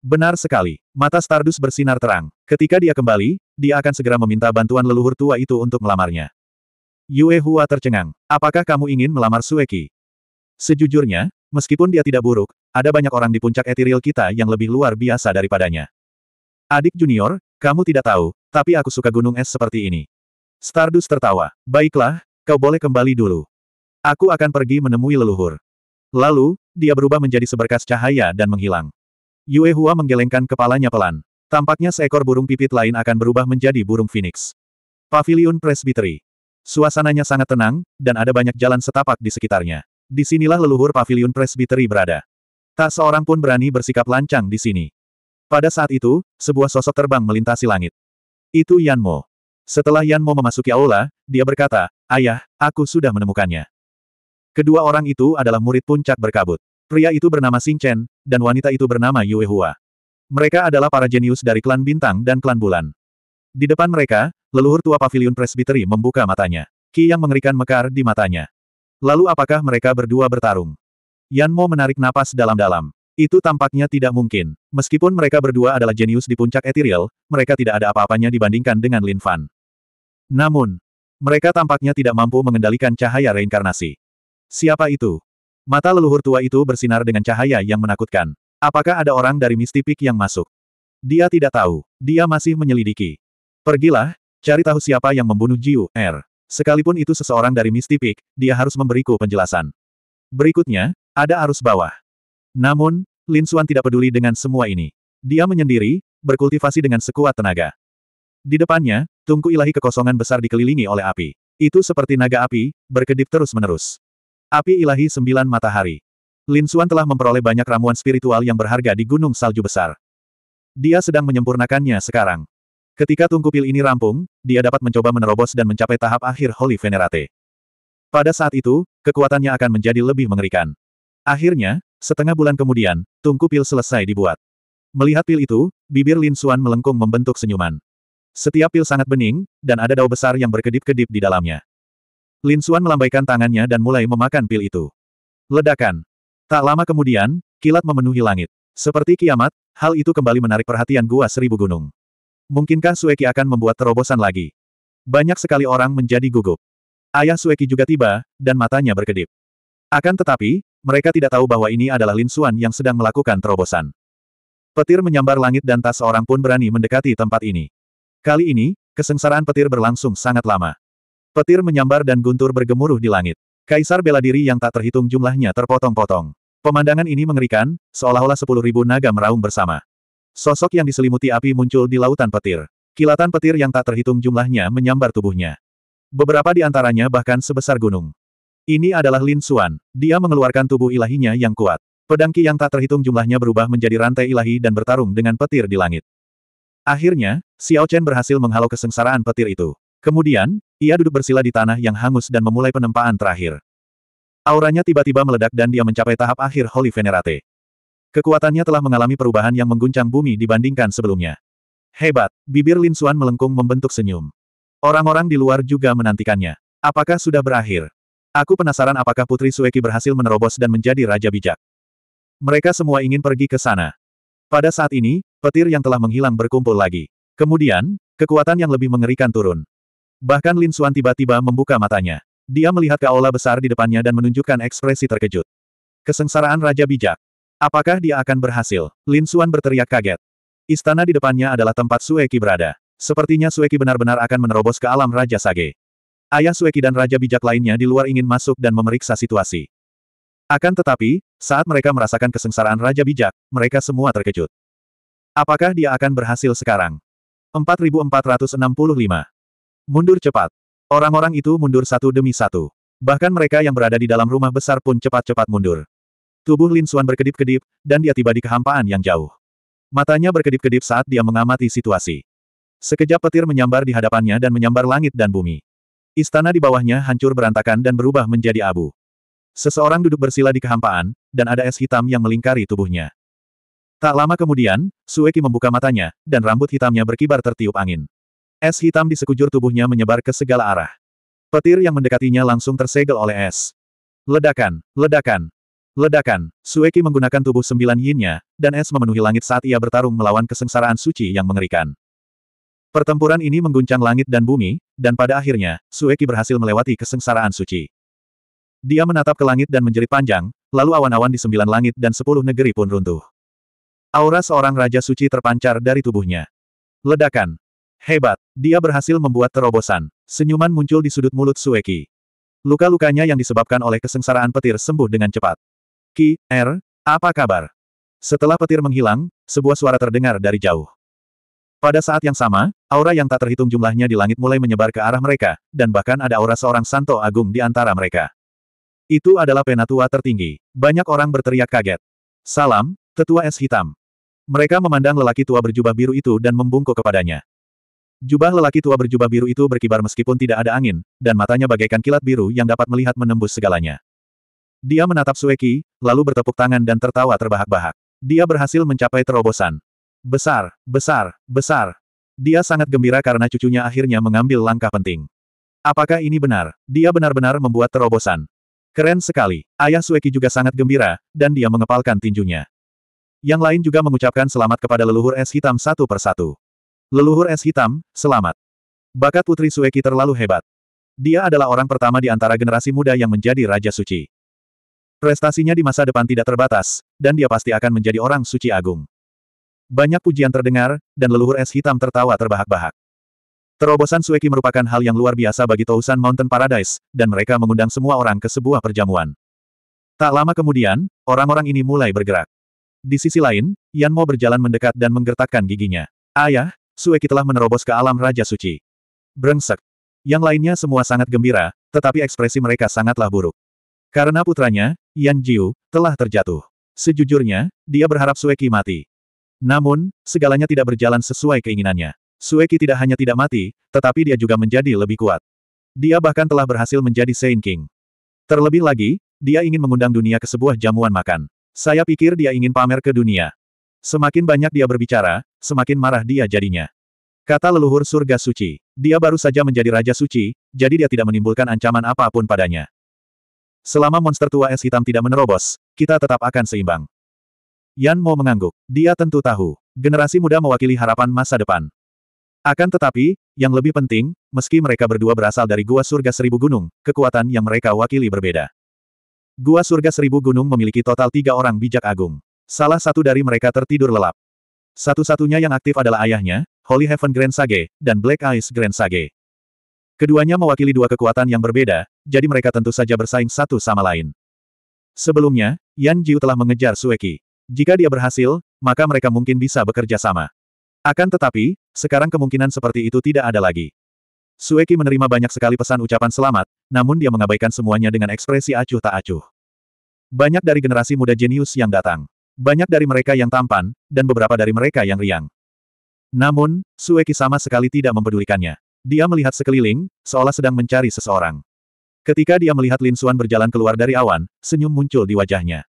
Benar sekali, mata Stardust bersinar terang. Ketika dia kembali, dia akan segera meminta bantuan leluhur tua itu untuk melamarnya. Yue Hua tercengang. Apakah kamu ingin melamar Sueki? Sejujurnya, meskipun dia tidak buruk, ada banyak orang di puncak etiril kita yang lebih luar biasa daripadanya. Adik junior, kamu tidak tahu, tapi aku suka gunung es seperti ini. Stardust tertawa. Baiklah, kau boleh kembali dulu. Aku akan pergi menemui leluhur. Lalu, dia berubah menjadi seberkas cahaya dan menghilang. Yue Hua menggelengkan kepalanya pelan. Tampaknya seekor burung pipit lain akan berubah menjadi burung phoenix. Pavilion Presbytery. Suasananya sangat tenang, dan ada banyak jalan setapak di sekitarnya. Disinilah leluhur Pavilion Presbytery berada. Tak seorang pun berani bersikap lancang di sini. Pada saat itu, sebuah sosok terbang melintasi langit. Itu Yan Mo. Setelah Yan Mo memasuki aula, dia berkata, Ayah, aku sudah menemukannya. Kedua orang itu adalah murid puncak berkabut. Pria itu bernama Sing Chen, dan wanita itu bernama Yue Hua. Mereka adalah para jenius dari klan Bintang dan klan Bulan. Di depan mereka, leluhur tua pavilion presbiteri membuka matanya. Ki yang mengerikan mekar di matanya. Lalu apakah mereka berdua bertarung? Yan Mo menarik napas dalam-dalam. Itu tampaknya tidak mungkin. Meskipun mereka berdua adalah jenius di puncak etiril, mereka tidak ada apa-apanya dibandingkan dengan Lin Fan. Namun, mereka tampaknya tidak mampu mengendalikan cahaya reinkarnasi. Siapa itu? Mata leluhur tua itu bersinar dengan cahaya yang menakutkan. Apakah ada orang dari Misty Peak yang masuk? Dia tidak tahu. Dia masih menyelidiki. Pergilah, cari tahu siapa yang membunuh Jiu Er. Sekalipun itu seseorang dari Misty Peak, dia harus memberiku penjelasan. Berikutnya, ada arus bawah. Namun, Lin Xuan tidak peduli dengan semua ini. Dia menyendiri, berkultivasi dengan sekuat tenaga. Di depannya, tungku ilahi kekosongan besar dikelilingi oleh api. Itu seperti naga api, berkedip terus-menerus. Api ilahi sembilan matahari. Lin Xuan telah memperoleh banyak ramuan spiritual yang berharga di Gunung Salju Besar. Dia sedang menyempurnakannya sekarang. Ketika tungku pil ini rampung, dia dapat mencoba menerobos dan mencapai tahap akhir Holy Venerate. Pada saat itu, kekuatannya akan menjadi lebih mengerikan. Akhirnya, setengah bulan kemudian, tungku pil selesai dibuat. Melihat pil itu, bibir Lin Suan melengkung membentuk senyuman. Setiap pil sangat bening, dan ada dao besar yang berkedip-kedip di dalamnya. Lin Suan melambaikan tangannya dan mulai memakan pil itu. Ledakan. Tak lama kemudian, kilat memenuhi langit. Seperti kiamat, hal itu kembali menarik perhatian gua seribu gunung. Mungkinkah Sueki akan membuat terobosan lagi? Banyak sekali orang menjadi gugup. Ayah Sueki juga tiba, dan matanya berkedip. Akan tetapi, mereka tidak tahu bahwa ini adalah Lin Xuan yang sedang melakukan terobosan. Petir menyambar langit dan tak seorang pun berani mendekati tempat ini. Kali ini, kesengsaraan petir berlangsung sangat lama. Petir menyambar dan guntur bergemuruh di langit. Kaisar bela diri yang tak terhitung jumlahnya terpotong-potong. Pemandangan ini mengerikan, seolah-olah sepuluh ribu naga meraung bersama. Sosok yang diselimuti api muncul di lautan petir. Kilatan petir yang tak terhitung jumlahnya menyambar tubuhnya. Beberapa di antaranya bahkan sebesar gunung. Ini adalah Lin Xuan. Dia mengeluarkan tubuh ilahinya yang kuat. Pedangki yang tak terhitung jumlahnya berubah menjadi rantai ilahi dan bertarung dengan petir di langit. Akhirnya, Xiao Chen berhasil menghalau kesengsaraan petir itu. Kemudian, ia duduk bersila di tanah yang hangus dan memulai penempaan terakhir. Auranya tiba-tiba meledak dan dia mencapai tahap akhir Holy Venerate. Kekuatannya telah mengalami perubahan yang mengguncang bumi dibandingkan sebelumnya. Hebat, bibir Lin Xuan melengkung membentuk senyum. Orang-orang di luar juga menantikannya. Apakah sudah berakhir? Aku penasaran apakah Putri Sueki berhasil menerobos dan menjadi raja bijak. Mereka semua ingin pergi ke sana. Pada saat ini, petir yang telah menghilang berkumpul lagi. Kemudian, kekuatan yang lebih mengerikan turun. Bahkan Lin Suan tiba-tiba membuka matanya. Dia melihat kaola besar di depannya dan menunjukkan ekspresi terkejut. Kesengsaraan Raja Bijak. Apakah dia akan berhasil? Lin Suan berteriak kaget. Istana di depannya adalah tempat Sueki berada. Sepertinya Sueki benar-benar akan menerobos ke alam Raja Sage. Ayah Sueki dan Raja Bijak lainnya di luar ingin masuk dan memeriksa situasi. Akan tetapi, saat mereka merasakan kesengsaraan Raja Bijak, mereka semua terkejut. Apakah dia akan berhasil sekarang? 4465. Mundur cepat. Orang-orang itu mundur satu demi satu. Bahkan mereka yang berada di dalam rumah besar pun cepat-cepat mundur. Tubuh Lin Suan berkedip-kedip, dan dia tiba di kehampaan yang jauh. Matanya berkedip-kedip saat dia mengamati situasi. Sekejap petir menyambar di hadapannya dan menyambar langit dan bumi. Istana di bawahnya hancur berantakan dan berubah menjadi abu. Seseorang duduk bersila di kehampaan, dan ada es hitam yang melingkari tubuhnya. Tak lama kemudian, Sueki membuka matanya, dan rambut hitamnya berkibar tertiup angin. Es hitam di sekujur tubuhnya menyebar ke segala arah. Petir yang mendekatinya langsung tersegel oleh es. Ledakan, ledakan, ledakan. Sueki menggunakan tubuh sembilan yinnya, dan es memenuhi langit saat ia bertarung melawan kesengsaraan suci yang mengerikan. Pertempuran ini mengguncang langit dan bumi, dan pada akhirnya, Sueki berhasil melewati kesengsaraan suci. Dia menatap ke langit dan menjerit panjang, lalu awan-awan di sembilan langit dan sepuluh negeri pun runtuh. Aura seorang raja suci terpancar dari tubuhnya. Ledakan. Hebat, dia berhasil membuat terobosan. Senyuman muncul di sudut mulut Sueki. Luka-lukanya yang disebabkan oleh kesengsaraan petir sembuh dengan cepat. Ki, R, er, apa kabar? Setelah petir menghilang, sebuah suara terdengar dari jauh. Pada saat yang sama, aura yang tak terhitung jumlahnya di langit mulai menyebar ke arah mereka, dan bahkan ada aura seorang santo agung di antara mereka. Itu adalah penatua tertinggi. Banyak orang berteriak kaget. Salam, tetua es hitam. Mereka memandang lelaki tua berjubah biru itu dan membungkuk kepadanya. Jubah lelaki tua berjubah biru itu berkibar meskipun tidak ada angin, dan matanya bagaikan kilat biru yang dapat melihat menembus segalanya. Dia menatap Sueki, lalu bertepuk tangan dan tertawa terbahak-bahak. Dia berhasil mencapai terobosan. Besar, besar, besar. Dia sangat gembira karena cucunya akhirnya mengambil langkah penting. Apakah ini benar? Dia benar-benar membuat terobosan. Keren sekali. Ayah Sueki juga sangat gembira, dan dia mengepalkan tinjunya. Yang lain juga mengucapkan selamat kepada leluhur es hitam satu persatu. Leluhur es hitam, selamat. Bakat Putri Sueki terlalu hebat. Dia adalah orang pertama di antara generasi muda yang menjadi Raja Suci. Prestasinya di masa depan tidak terbatas, dan dia pasti akan menjadi orang suci agung. Banyak pujian terdengar, dan leluhur es hitam tertawa terbahak-bahak. Terobosan Sueki merupakan hal yang luar biasa bagi Tousan Mountain Paradise, dan mereka mengundang semua orang ke sebuah perjamuan. Tak lama kemudian, orang-orang ini mulai bergerak. Di sisi lain, Yan Mo berjalan mendekat dan menggertakkan giginya. Ayah, Sueki telah menerobos ke alam Raja Suci. Brengsek. Yang lainnya semua sangat gembira, tetapi ekspresi mereka sangatlah buruk. Karena putranya, Yan Jiu, telah terjatuh. Sejujurnya, dia berharap Sueki mati. Namun, segalanya tidak berjalan sesuai keinginannya. Sueki tidak hanya tidak mati, tetapi dia juga menjadi lebih kuat. Dia bahkan telah berhasil menjadi Saint King. Terlebih lagi, dia ingin mengundang dunia ke sebuah jamuan makan. Saya pikir dia ingin pamer ke dunia. Semakin banyak dia berbicara, semakin marah dia jadinya. Kata leluhur surga suci. Dia baru saja menjadi raja suci, jadi dia tidak menimbulkan ancaman apapun padanya. Selama monster tua es hitam tidak menerobos, kita tetap akan seimbang. Yan Mo mengangguk. Dia tentu tahu. Generasi muda mewakili harapan masa depan. Akan tetapi, yang lebih penting, meski mereka berdua berasal dari Gua Surga Seribu Gunung, kekuatan yang mereka wakili berbeda. Gua Surga Seribu Gunung memiliki total tiga orang bijak agung. Salah satu dari mereka tertidur lelap. Satu-satunya yang aktif adalah ayahnya, Holy Heaven Grand Sage, dan Black Eyes Grand Sage. Keduanya mewakili dua kekuatan yang berbeda, jadi mereka tentu saja bersaing satu sama lain. Sebelumnya, Yan Jiu telah mengejar Sueki. Jika dia berhasil, maka mereka mungkin bisa bekerja sama. Akan tetapi, sekarang kemungkinan seperti itu tidak ada lagi. Sueki menerima banyak sekali pesan ucapan selamat, namun dia mengabaikan semuanya dengan ekspresi acuh tak acuh. Banyak dari generasi muda jenius yang datang. Banyak dari mereka yang tampan, dan beberapa dari mereka yang riang. Namun, Sueki sama sekali tidak mempedulikannya. Dia melihat sekeliling, seolah sedang mencari seseorang. Ketika dia melihat Lin Xuan berjalan keluar dari awan, senyum muncul di wajahnya.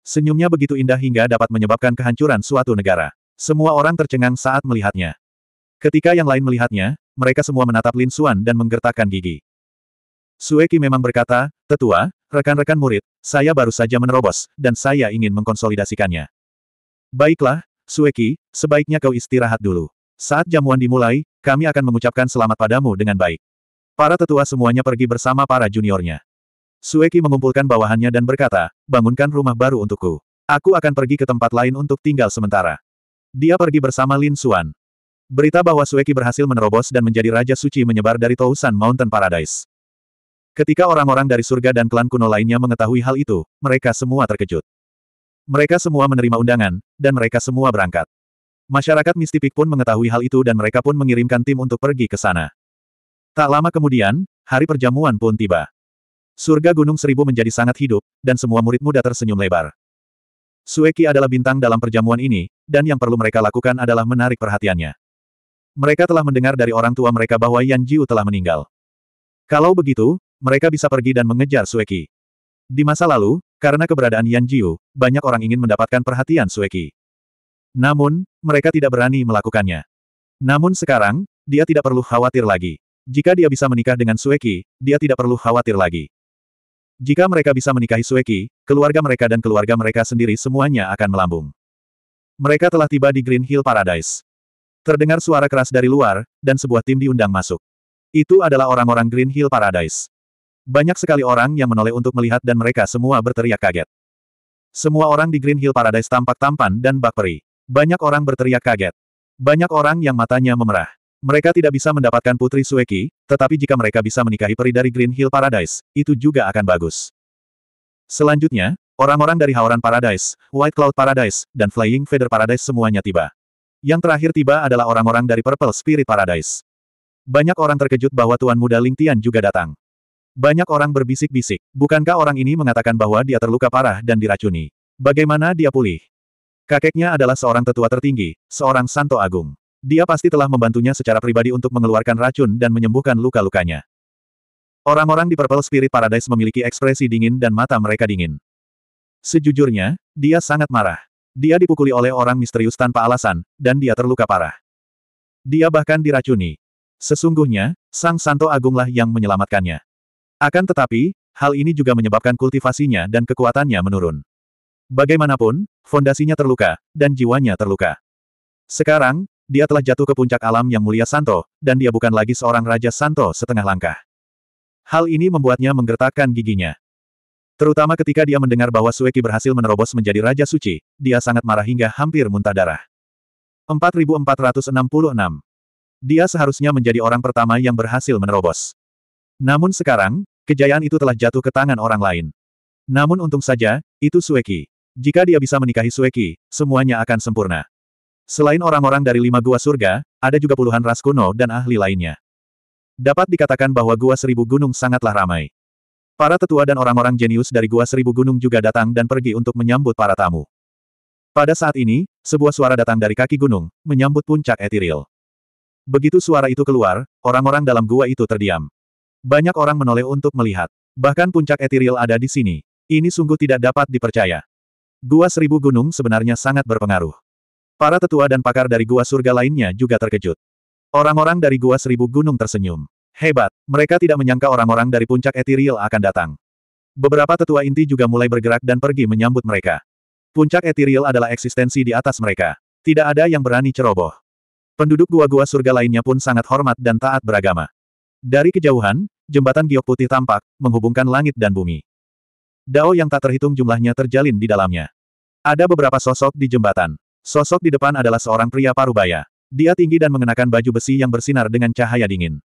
Senyumnya begitu indah hingga dapat menyebabkan kehancuran suatu negara. Semua orang tercengang saat melihatnya. Ketika yang lain melihatnya, mereka semua menatap Lin Suan dan menggertakkan gigi. Sueki memang berkata, Tetua, rekan-rekan murid, saya baru saja menerobos, dan saya ingin mengkonsolidasikannya. Baiklah, Sueki, sebaiknya kau istirahat dulu. Saat jamuan dimulai, kami akan mengucapkan selamat padamu dengan baik. Para tetua semuanya pergi bersama para juniornya. Sueki mengumpulkan bawahannya dan berkata, bangunkan rumah baru untukku. Aku akan pergi ke tempat lain untuk tinggal sementara. Dia pergi bersama Lin Xuan. Berita bahwa Sueki berhasil menerobos dan menjadi Raja Suci menyebar dari Tousan Mountain Paradise. Ketika orang-orang dari surga dan klan kuno lainnya mengetahui hal itu, mereka semua terkejut. Mereka semua menerima undangan, dan mereka semua berangkat. Masyarakat Mistipik pun mengetahui hal itu dan mereka pun mengirimkan tim untuk pergi ke sana. Tak lama kemudian, hari perjamuan pun tiba surga Gunung Seribu menjadi sangat hidup, dan semua murid muda tersenyum lebar. Sueki adalah bintang dalam perjamuan ini, dan yang perlu mereka lakukan adalah menarik perhatiannya. Mereka telah mendengar dari orang tua mereka bahwa Yan Jiu telah meninggal. Kalau begitu, mereka bisa pergi dan mengejar Sueki. Di masa lalu, karena keberadaan Yan Jiu, banyak orang ingin mendapatkan perhatian Sueki. Namun, mereka tidak berani melakukannya. Namun sekarang, dia tidak perlu khawatir lagi. Jika dia bisa menikah dengan Sueki, dia tidak perlu khawatir lagi. Jika mereka bisa menikahi Sueki, keluarga mereka dan keluarga mereka sendiri semuanya akan melambung. Mereka telah tiba di Green Hill Paradise. Terdengar suara keras dari luar, dan sebuah tim diundang masuk. Itu adalah orang-orang Green Hill Paradise. Banyak sekali orang yang menoleh untuk melihat dan mereka semua berteriak kaget. Semua orang di Green Hill Paradise tampak tampan dan bak Banyak orang berteriak kaget. Banyak orang yang matanya memerah. Mereka tidak bisa mendapatkan Putri Sueki, tetapi jika mereka bisa menikahi peri dari Green Hill Paradise, itu juga akan bagus. Selanjutnya, orang-orang dari Hauran Paradise, White Cloud Paradise, dan Flying Feather Paradise semuanya tiba. Yang terakhir tiba adalah orang-orang dari Purple Spirit Paradise. Banyak orang terkejut bahwa Tuan Muda Ling Tian juga datang. Banyak orang berbisik-bisik, bukankah orang ini mengatakan bahwa dia terluka parah dan diracuni? Bagaimana dia pulih? Kakeknya adalah seorang tetua tertinggi, seorang santo agung. Dia pasti telah membantunya secara pribadi untuk mengeluarkan racun dan menyembuhkan luka-lukanya. Orang-orang di Purple Spirit Paradise memiliki ekspresi dingin dan mata mereka dingin. Sejujurnya, dia sangat marah. Dia dipukuli oleh orang misterius tanpa alasan, dan dia terluka parah. Dia bahkan diracuni. Sesungguhnya, Sang Santo Agunglah yang menyelamatkannya. Akan tetapi, hal ini juga menyebabkan kultivasinya dan kekuatannya menurun. Bagaimanapun, fondasinya terluka, dan jiwanya terluka. Sekarang, dia telah jatuh ke puncak alam yang mulia Santo, dan dia bukan lagi seorang Raja Santo setengah langkah. Hal ini membuatnya menggertakkan giginya. Terutama ketika dia mendengar bahwa Sueki berhasil menerobos menjadi Raja Suci, dia sangat marah hingga hampir muntah darah. 4466 Dia seharusnya menjadi orang pertama yang berhasil menerobos. Namun sekarang, kejayaan itu telah jatuh ke tangan orang lain. Namun untung saja, itu Sueki. Jika dia bisa menikahi Sueki, semuanya akan sempurna. Selain orang-orang dari lima gua surga, ada juga puluhan ras kuno dan ahli lainnya. Dapat dikatakan bahwa gua seribu gunung sangatlah ramai. Para tetua dan orang-orang jenius dari gua seribu gunung juga datang dan pergi untuk menyambut para tamu. Pada saat ini, sebuah suara datang dari kaki gunung, menyambut puncak etiril. Begitu suara itu keluar, orang-orang dalam gua itu terdiam. Banyak orang menoleh untuk melihat. Bahkan puncak etiril ada di sini. Ini sungguh tidak dapat dipercaya. Gua seribu gunung sebenarnya sangat berpengaruh. Para tetua dan pakar dari gua surga lainnya juga terkejut. Orang-orang dari gua seribu gunung tersenyum. Hebat, mereka tidak menyangka orang-orang dari puncak etiril akan datang. Beberapa tetua inti juga mulai bergerak dan pergi menyambut mereka. Puncak etiril adalah eksistensi di atas mereka. Tidak ada yang berani ceroboh. Penduduk gua-gua surga lainnya pun sangat hormat dan taat beragama. Dari kejauhan, jembatan giok putih tampak, menghubungkan langit dan bumi. Dao yang tak terhitung jumlahnya terjalin di dalamnya. Ada beberapa sosok di jembatan. Sosok di depan adalah seorang pria parubaya. Dia tinggi dan mengenakan baju besi yang bersinar dengan cahaya dingin.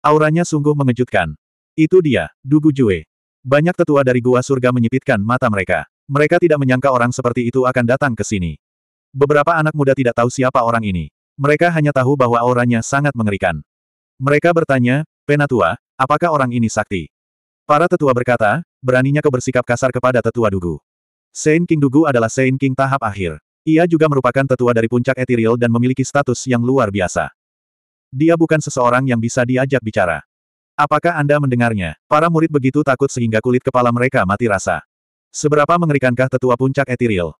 Auranya sungguh mengejutkan. Itu dia, Dugu Jue. Banyak tetua dari gua surga menyipitkan mata mereka. Mereka tidak menyangka orang seperti itu akan datang ke sini. Beberapa anak muda tidak tahu siapa orang ini. Mereka hanya tahu bahwa auranya sangat mengerikan. Mereka bertanya, Penatua, apakah orang ini sakti? Para tetua berkata, beraninya kau bersikap kasar kepada tetua Dugu. Sein King Dugu adalah Sein King tahap akhir. Ia juga merupakan tetua dari puncak Ethereal dan memiliki status yang luar biasa. Dia bukan seseorang yang bisa diajak bicara. Apakah Anda mendengarnya? Para murid begitu takut sehingga kulit kepala mereka mati rasa. Seberapa mengerikankah tetua puncak Ethereal?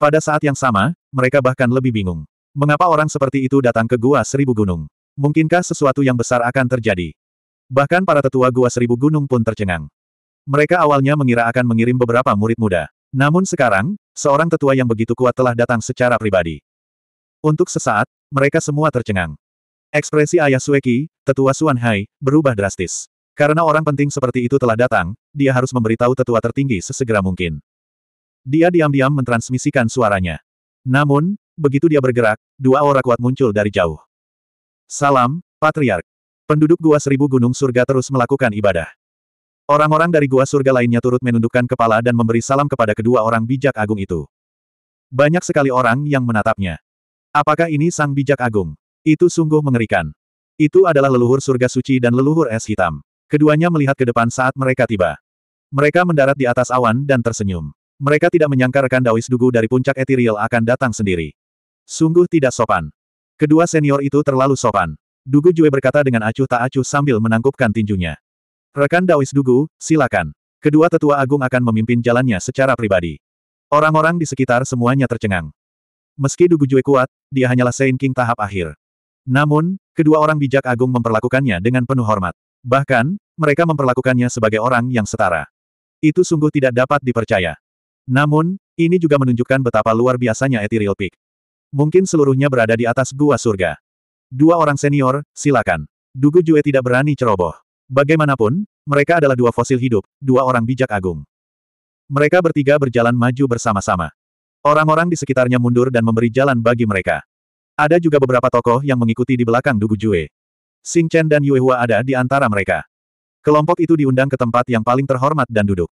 Pada saat yang sama, mereka bahkan lebih bingung. Mengapa orang seperti itu datang ke Gua Seribu Gunung? Mungkinkah sesuatu yang besar akan terjadi? Bahkan para tetua Gua Seribu Gunung pun tercengang. Mereka awalnya mengira akan mengirim beberapa murid muda. Namun sekarang, seorang tetua yang begitu kuat telah datang secara pribadi. Untuk sesaat, mereka semua tercengang. Ekspresi ayah Sueki, tetua Suan Hai, berubah drastis. Karena orang penting seperti itu telah datang, dia harus memberitahu tetua tertinggi sesegera mungkin. Dia diam-diam mentransmisikan suaranya. Namun, begitu dia bergerak, dua aura kuat muncul dari jauh. Salam, Patriark. Penduduk Gua Seribu Gunung Surga terus melakukan ibadah. Orang-orang dari gua surga lainnya turut menundukkan kepala dan memberi salam kepada kedua orang bijak agung itu. Banyak sekali orang yang menatapnya. Apakah ini sang bijak agung? Itu sungguh mengerikan. Itu adalah leluhur surga suci dan leluhur es hitam. Keduanya melihat ke depan saat mereka tiba. Mereka mendarat di atas awan dan tersenyum. Mereka tidak menyangka rekan Dawis Dugu dari puncak Ethereal akan datang sendiri. Sungguh tidak sopan. Kedua senior itu terlalu sopan. Dugu Jue berkata dengan acuh tak acuh sambil menangkupkan tinjunya. Rekan Daois Dugu, silakan. Kedua tetua agung akan memimpin jalannya secara pribadi. Orang-orang di sekitar semuanya tercengang. Meski Dugu Jue kuat, dia hanyalah Saint King tahap akhir. Namun, kedua orang bijak agung memperlakukannya dengan penuh hormat. Bahkan, mereka memperlakukannya sebagai orang yang setara. Itu sungguh tidak dapat dipercaya. Namun, ini juga menunjukkan betapa luar biasanya Ethereal Peak. Mungkin seluruhnya berada di atas gua surga. Dua orang senior, silakan. Dugu Jue tidak berani ceroboh. Bagaimanapun, mereka adalah dua fosil hidup, dua orang bijak agung. Mereka bertiga berjalan maju bersama-sama. Orang-orang di sekitarnya mundur dan memberi jalan bagi mereka. Ada juga beberapa tokoh yang mengikuti di belakang Dugu Jue. Sing Chen dan Yue Hua ada di antara mereka. Kelompok itu diundang ke tempat yang paling terhormat dan duduk.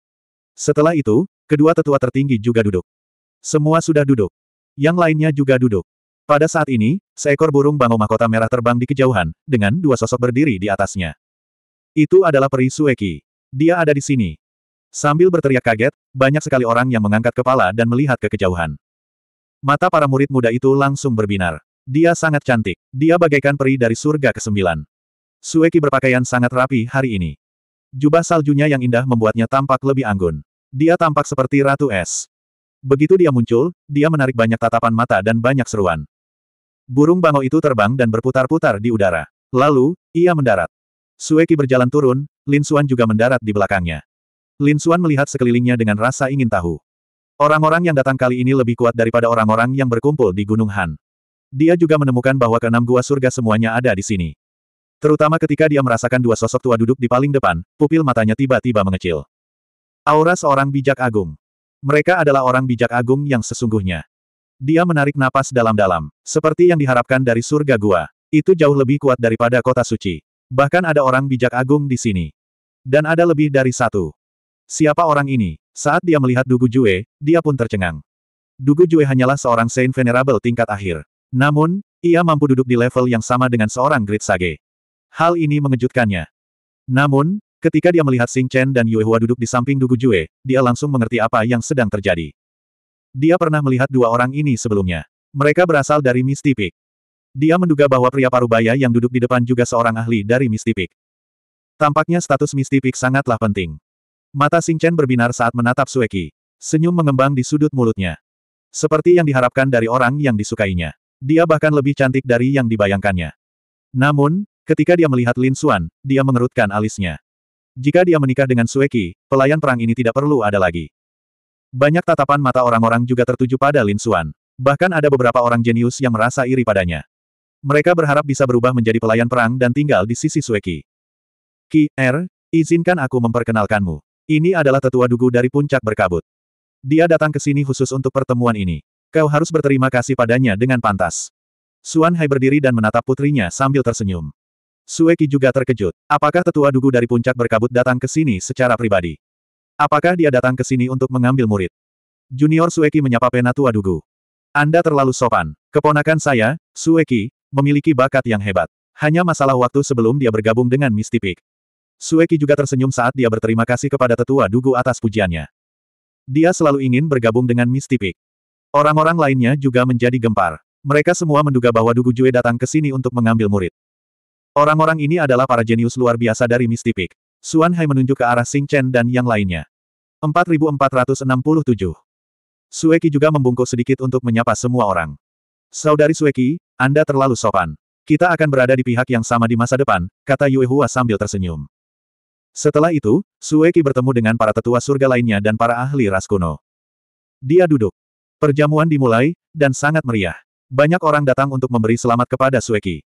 Setelah itu, kedua tetua tertinggi juga duduk. Semua sudah duduk. Yang lainnya juga duduk. Pada saat ini, seekor burung bangau mahkota merah terbang di kejauhan, dengan dua sosok berdiri di atasnya. Itu adalah peri Sueki. Dia ada di sini. Sambil berteriak kaget, banyak sekali orang yang mengangkat kepala dan melihat ke kejauhan. Mata para murid muda itu langsung berbinar. Dia sangat cantik. Dia bagaikan peri dari surga ke-9. Sueki berpakaian sangat rapi hari ini. Jubah saljunya yang indah membuatnya tampak lebih anggun. Dia tampak seperti ratu es. Begitu dia muncul, dia menarik banyak tatapan mata dan banyak seruan. Burung bangau itu terbang dan berputar-putar di udara. Lalu, ia mendarat. Sueki berjalan turun, Lin Suan juga mendarat di belakangnya. Lin Suan melihat sekelilingnya dengan rasa ingin tahu. Orang-orang yang datang kali ini lebih kuat daripada orang-orang yang berkumpul di Gunung Han. Dia juga menemukan bahwa keenam gua surga semuanya ada di sini. Terutama ketika dia merasakan dua sosok tua duduk di paling depan, pupil matanya tiba-tiba mengecil. Aura seorang bijak agung. Mereka adalah orang bijak agung yang sesungguhnya. Dia menarik napas dalam-dalam, seperti yang diharapkan dari surga gua. Itu jauh lebih kuat daripada kota suci. Bahkan ada orang bijak agung di sini. Dan ada lebih dari satu. Siapa orang ini? Saat dia melihat Dugu Jue, dia pun tercengang. Dugu Jue hanyalah seorang Saint Venerable tingkat akhir. Namun, ia mampu duduk di level yang sama dengan seorang Great Sage. Hal ini mengejutkannya. Namun, ketika dia melihat Sing Chen dan Yue Hua duduk di samping Dugu Jue, dia langsung mengerti apa yang sedang terjadi. Dia pernah melihat dua orang ini sebelumnya. Mereka berasal dari Misty dia menduga bahwa pria parubaya yang duduk di depan juga seorang ahli dari Mistipik. Tampaknya status Mistipik sangatlah penting. Mata Chen berbinar saat menatap Sueki. Senyum mengembang di sudut mulutnya. Seperti yang diharapkan dari orang yang disukainya. Dia bahkan lebih cantik dari yang dibayangkannya. Namun, ketika dia melihat Lin Xuan, dia mengerutkan alisnya. Jika dia menikah dengan Sueki, pelayan perang ini tidak perlu ada lagi. Banyak tatapan mata orang-orang juga tertuju pada Lin Xuan. Bahkan ada beberapa orang jenius yang merasa iri padanya. Mereka berharap bisa berubah menjadi pelayan perang dan tinggal di sisi Sueki. Ki, Er, izinkan aku memperkenalkanmu. Ini adalah tetua dugu dari puncak berkabut. Dia datang ke sini khusus untuk pertemuan ini. Kau harus berterima kasih padanya dengan pantas. Suan Hai berdiri dan menatap putrinya sambil tersenyum. Sueki juga terkejut. Apakah tetua dugu dari puncak berkabut datang ke sini secara pribadi? Apakah dia datang ke sini untuk mengambil murid? Junior Sueki menyapa Penatua Dugu. Anda terlalu sopan. Keponakan saya, Sueki, memiliki bakat yang hebat. Hanya masalah waktu sebelum dia bergabung dengan Mistipik. Sueki juga tersenyum saat dia berterima kasih kepada tetua Dugu atas pujiannya. Dia selalu ingin bergabung dengan Mistipik. Orang-orang lainnya juga menjadi gempar. Mereka semua menduga bahwa Dugu Jue datang ke sini untuk mengambil murid. Orang-orang ini adalah para jenius luar biasa dari Mistipik. Suan Hai menunjuk ke arah Sing Chen dan yang lainnya. 4467. Sueki juga membungkuk sedikit untuk menyapa semua orang. Saudari Sueki, Anda terlalu sopan. Kita akan berada di pihak yang sama di masa depan, kata Yue Hua sambil tersenyum. Setelah itu, Sueki bertemu dengan para tetua surga lainnya dan para ahli ras kuno. Dia duduk. Perjamuan dimulai, dan sangat meriah. Banyak orang datang untuk memberi selamat kepada Sueki.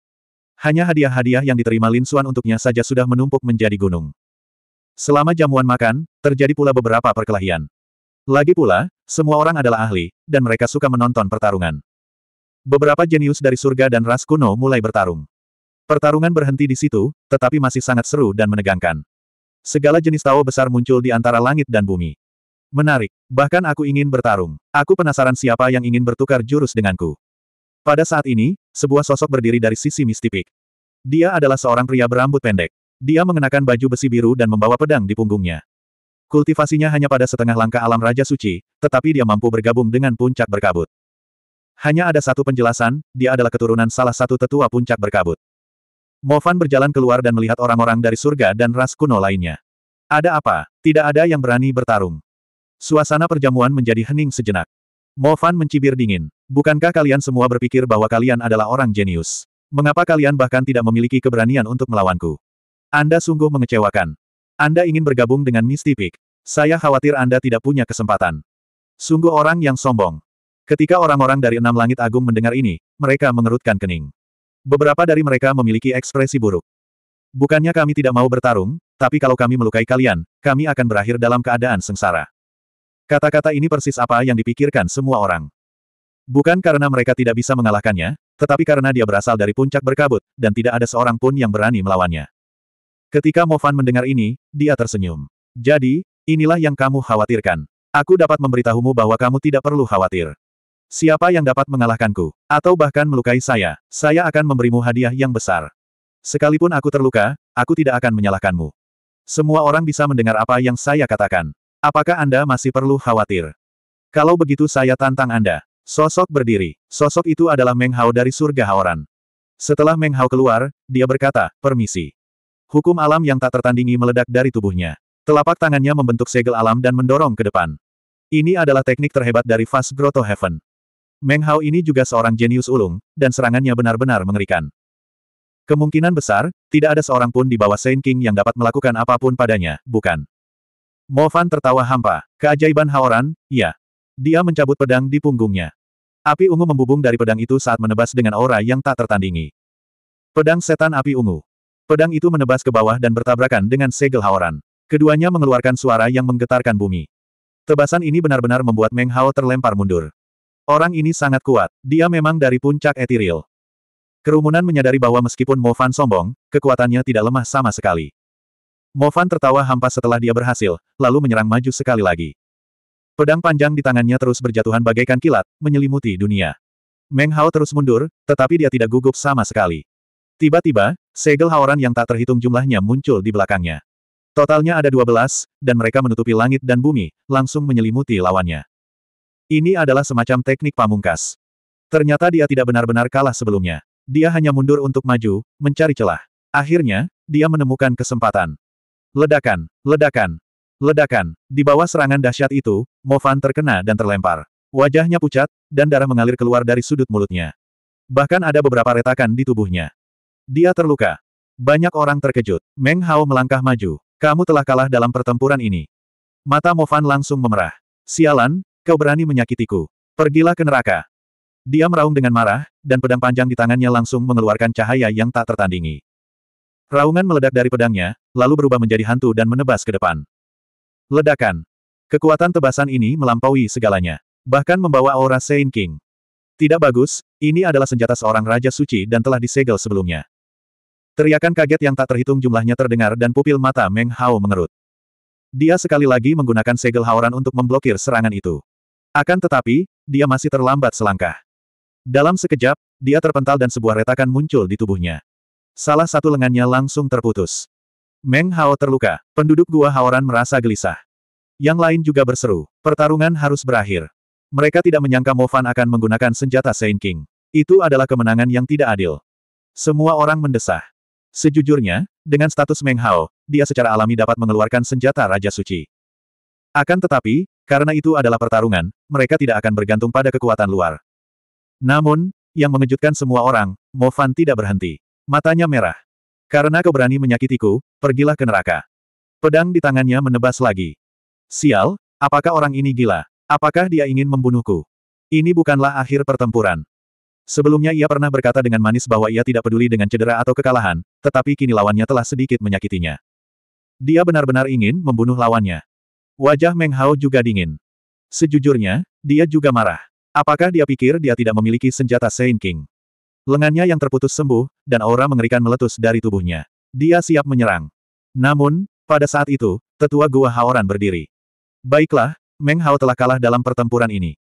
Hanya hadiah-hadiah yang diterima Lin Xuan untuknya saja sudah menumpuk menjadi gunung. Selama jamuan makan, terjadi pula beberapa perkelahian. Lagi pula, semua orang adalah ahli, dan mereka suka menonton pertarungan. Beberapa jenius dari surga dan ras kuno mulai bertarung. Pertarungan berhenti di situ, tetapi masih sangat seru dan menegangkan. Segala jenis tawa besar muncul di antara langit dan bumi. Menarik, bahkan aku ingin bertarung. Aku penasaran siapa yang ingin bertukar jurus denganku. Pada saat ini, sebuah sosok berdiri dari sisi mistipik. Dia adalah seorang pria berambut pendek. Dia mengenakan baju besi biru dan membawa pedang di punggungnya. Kultivasinya hanya pada setengah langkah alam Raja Suci, tetapi dia mampu bergabung dengan puncak berkabut. Hanya ada satu penjelasan, dia adalah keturunan salah satu tetua puncak berkabut. Mofan berjalan keluar dan melihat orang-orang dari surga dan ras kuno lainnya. Ada apa? Tidak ada yang berani bertarung. Suasana perjamuan menjadi hening sejenak. Mofan mencibir dingin. Bukankah kalian semua berpikir bahwa kalian adalah orang jenius? Mengapa kalian bahkan tidak memiliki keberanian untuk melawanku? Anda sungguh mengecewakan. Anda ingin bergabung dengan Mistipik. Saya khawatir Anda tidak punya kesempatan. Sungguh orang yang sombong. Ketika orang-orang dari enam langit agung mendengar ini, mereka mengerutkan kening. Beberapa dari mereka memiliki ekspresi buruk. Bukannya kami tidak mau bertarung, tapi kalau kami melukai kalian, kami akan berakhir dalam keadaan sengsara. Kata-kata ini persis apa yang dipikirkan semua orang. Bukan karena mereka tidak bisa mengalahkannya, tetapi karena dia berasal dari puncak berkabut, dan tidak ada seorang pun yang berani melawannya. Ketika Mofan mendengar ini, dia tersenyum. Jadi, inilah yang kamu khawatirkan. Aku dapat memberitahumu bahwa kamu tidak perlu khawatir. Siapa yang dapat mengalahkanku? Atau bahkan melukai saya, saya akan memberimu hadiah yang besar. Sekalipun aku terluka, aku tidak akan menyalahkanmu. Semua orang bisa mendengar apa yang saya katakan. Apakah Anda masih perlu khawatir? Kalau begitu saya tantang Anda. Sosok berdiri. Sosok itu adalah Meng Hao dari surga Haoran. Setelah Meng Hao keluar, dia berkata, permisi. Hukum alam yang tak tertandingi meledak dari tubuhnya. Telapak tangannya membentuk segel alam dan mendorong ke depan. Ini adalah teknik terhebat dari Fast Grotto Heaven. Meng Hao ini juga seorang jenius ulung, dan serangannya benar-benar mengerikan. Kemungkinan besar, tidak ada seorang pun di bawah Saint King yang dapat melakukan apapun padanya, bukan? Mo Fan tertawa hampa. Keajaiban Haoran, ya. Dia mencabut pedang di punggungnya. Api ungu membubung dari pedang itu saat menebas dengan aura yang tak tertandingi. Pedang setan api ungu. Pedang itu menebas ke bawah dan bertabrakan dengan segel Haoran. Keduanya mengeluarkan suara yang menggetarkan bumi. Tebasan ini benar-benar membuat Meng Hao terlempar mundur. Orang ini sangat kuat, dia memang dari puncak etiril. Kerumunan menyadari bahwa meskipun Mo Fan sombong, kekuatannya tidak lemah sama sekali. Mo Fan tertawa hampa setelah dia berhasil, lalu menyerang maju sekali lagi. Pedang panjang di tangannya terus berjatuhan bagaikan kilat, menyelimuti dunia. Meng Hao terus mundur, tetapi dia tidak gugup sama sekali. Tiba-tiba, segel haoran yang tak terhitung jumlahnya muncul di belakangnya. Totalnya ada 12, dan mereka menutupi langit dan bumi, langsung menyelimuti lawannya. Ini adalah semacam teknik pamungkas. Ternyata dia tidak benar-benar kalah sebelumnya. Dia hanya mundur untuk maju, mencari celah. Akhirnya, dia menemukan kesempatan. Ledakan, ledakan, ledakan. Di bawah serangan dahsyat itu, Mofan terkena dan terlempar. Wajahnya pucat, dan darah mengalir keluar dari sudut mulutnya. Bahkan ada beberapa retakan di tubuhnya. Dia terluka. Banyak orang terkejut. Meng Hao melangkah maju. Kamu telah kalah dalam pertempuran ini. Mata Mofan langsung memerah. Sialan, Kau berani menyakitiku. Pergilah ke neraka. Dia meraung dengan marah, dan pedang panjang di tangannya langsung mengeluarkan cahaya yang tak tertandingi. Raungan meledak dari pedangnya, lalu berubah menjadi hantu dan menebas ke depan. Ledakan. Kekuatan tebasan ini melampaui segalanya. Bahkan membawa aura Saint King. Tidak bagus, ini adalah senjata seorang Raja Suci dan telah disegel sebelumnya. Teriakan kaget yang tak terhitung jumlahnya terdengar dan pupil mata Meng Hao mengerut. Dia sekali lagi menggunakan segel hauran untuk memblokir serangan itu. Akan tetapi, dia masih terlambat selangkah. Dalam sekejap, dia terpental dan sebuah retakan muncul di tubuhnya. Salah satu lengannya langsung terputus. Meng Hao terluka, penduduk gua Haoran merasa gelisah. Yang lain juga berseru, pertarungan harus berakhir. Mereka tidak menyangka Mo Fan akan menggunakan senjata Saint King. Itu adalah kemenangan yang tidak adil. Semua orang mendesah. Sejujurnya, dengan status Meng Hao, dia secara alami dapat mengeluarkan senjata Raja Suci. Akan tetapi, karena itu adalah pertarungan, mereka tidak akan bergantung pada kekuatan luar. Namun, yang mengejutkan semua orang, Mo Fan tidak berhenti. Matanya merah. Karena kau berani menyakitiku, pergilah ke neraka. Pedang di tangannya menebas lagi. Sial, apakah orang ini gila? Apakah dia ingin membunuhku? Ini bukanlah akhir pertempuran. Sebelumnya ia pernah berkata dengan manis bahwa ia tidak peduli dengan cedera atau kekalahan, tetapi kini lawannya telah sedikit menyakitinya. Dia benar-benar ingin membunuh lawannya. Wajah Meng Hao juga dingin. Sejujurnya, dia juga marah. Apakah dia pikir dia tidak memiliki senjata Saint King? Lengannya yang terputus sembuh, dan aura mengerikan meletus dari tubuhnya. Dia siap menyerang. Namun, pada saat itu, tetua Gua Haoran berdiri. Baiklah, Meng Hao telah kalah dalam pertempuran ini.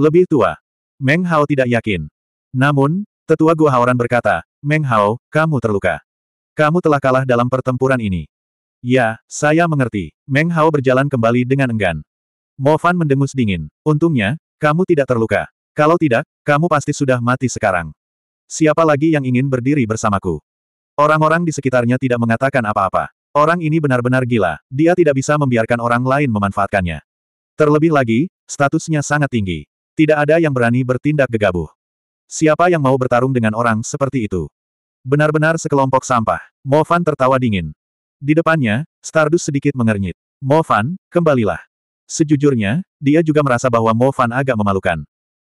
Lebih tua. Meng Hao tidak yakin. Namun, tetua Gua Haoran berkata, Meng Hao, kamu terluka. Kamu telah kalah dalam pertempuran ini. Ya, saya mengerti. Meng Hao berjalan kembali dengan enggan. Mo Fan mendengus dingin. Untungnya, kamu tidak terluka. Kalau tidak, kamu pasti sudah mati sekarang. Siapa lagi yang ingin berdiri bersamaku? Orang-orang di sekitarnya tidak mengatakan apa-apa. Orang ini benar-benar gila. Dia tidak bisa membiarkan orang lain memanfaatkannya. Terlebih lagi, statusnya sangat tinggi. Tidak ada yang berani bertindak gegabah. Siapa yang mau bertarung dengan orang seperti itu? Benar-benar sekelompok sampah. Mo Fan tertawa dingin. Di depannya, Stardust sedikit mengernyit. Mo Fan, kembalilah. Sejujurnya, dia juga merasa bahwa Mo Fan agak memalukan.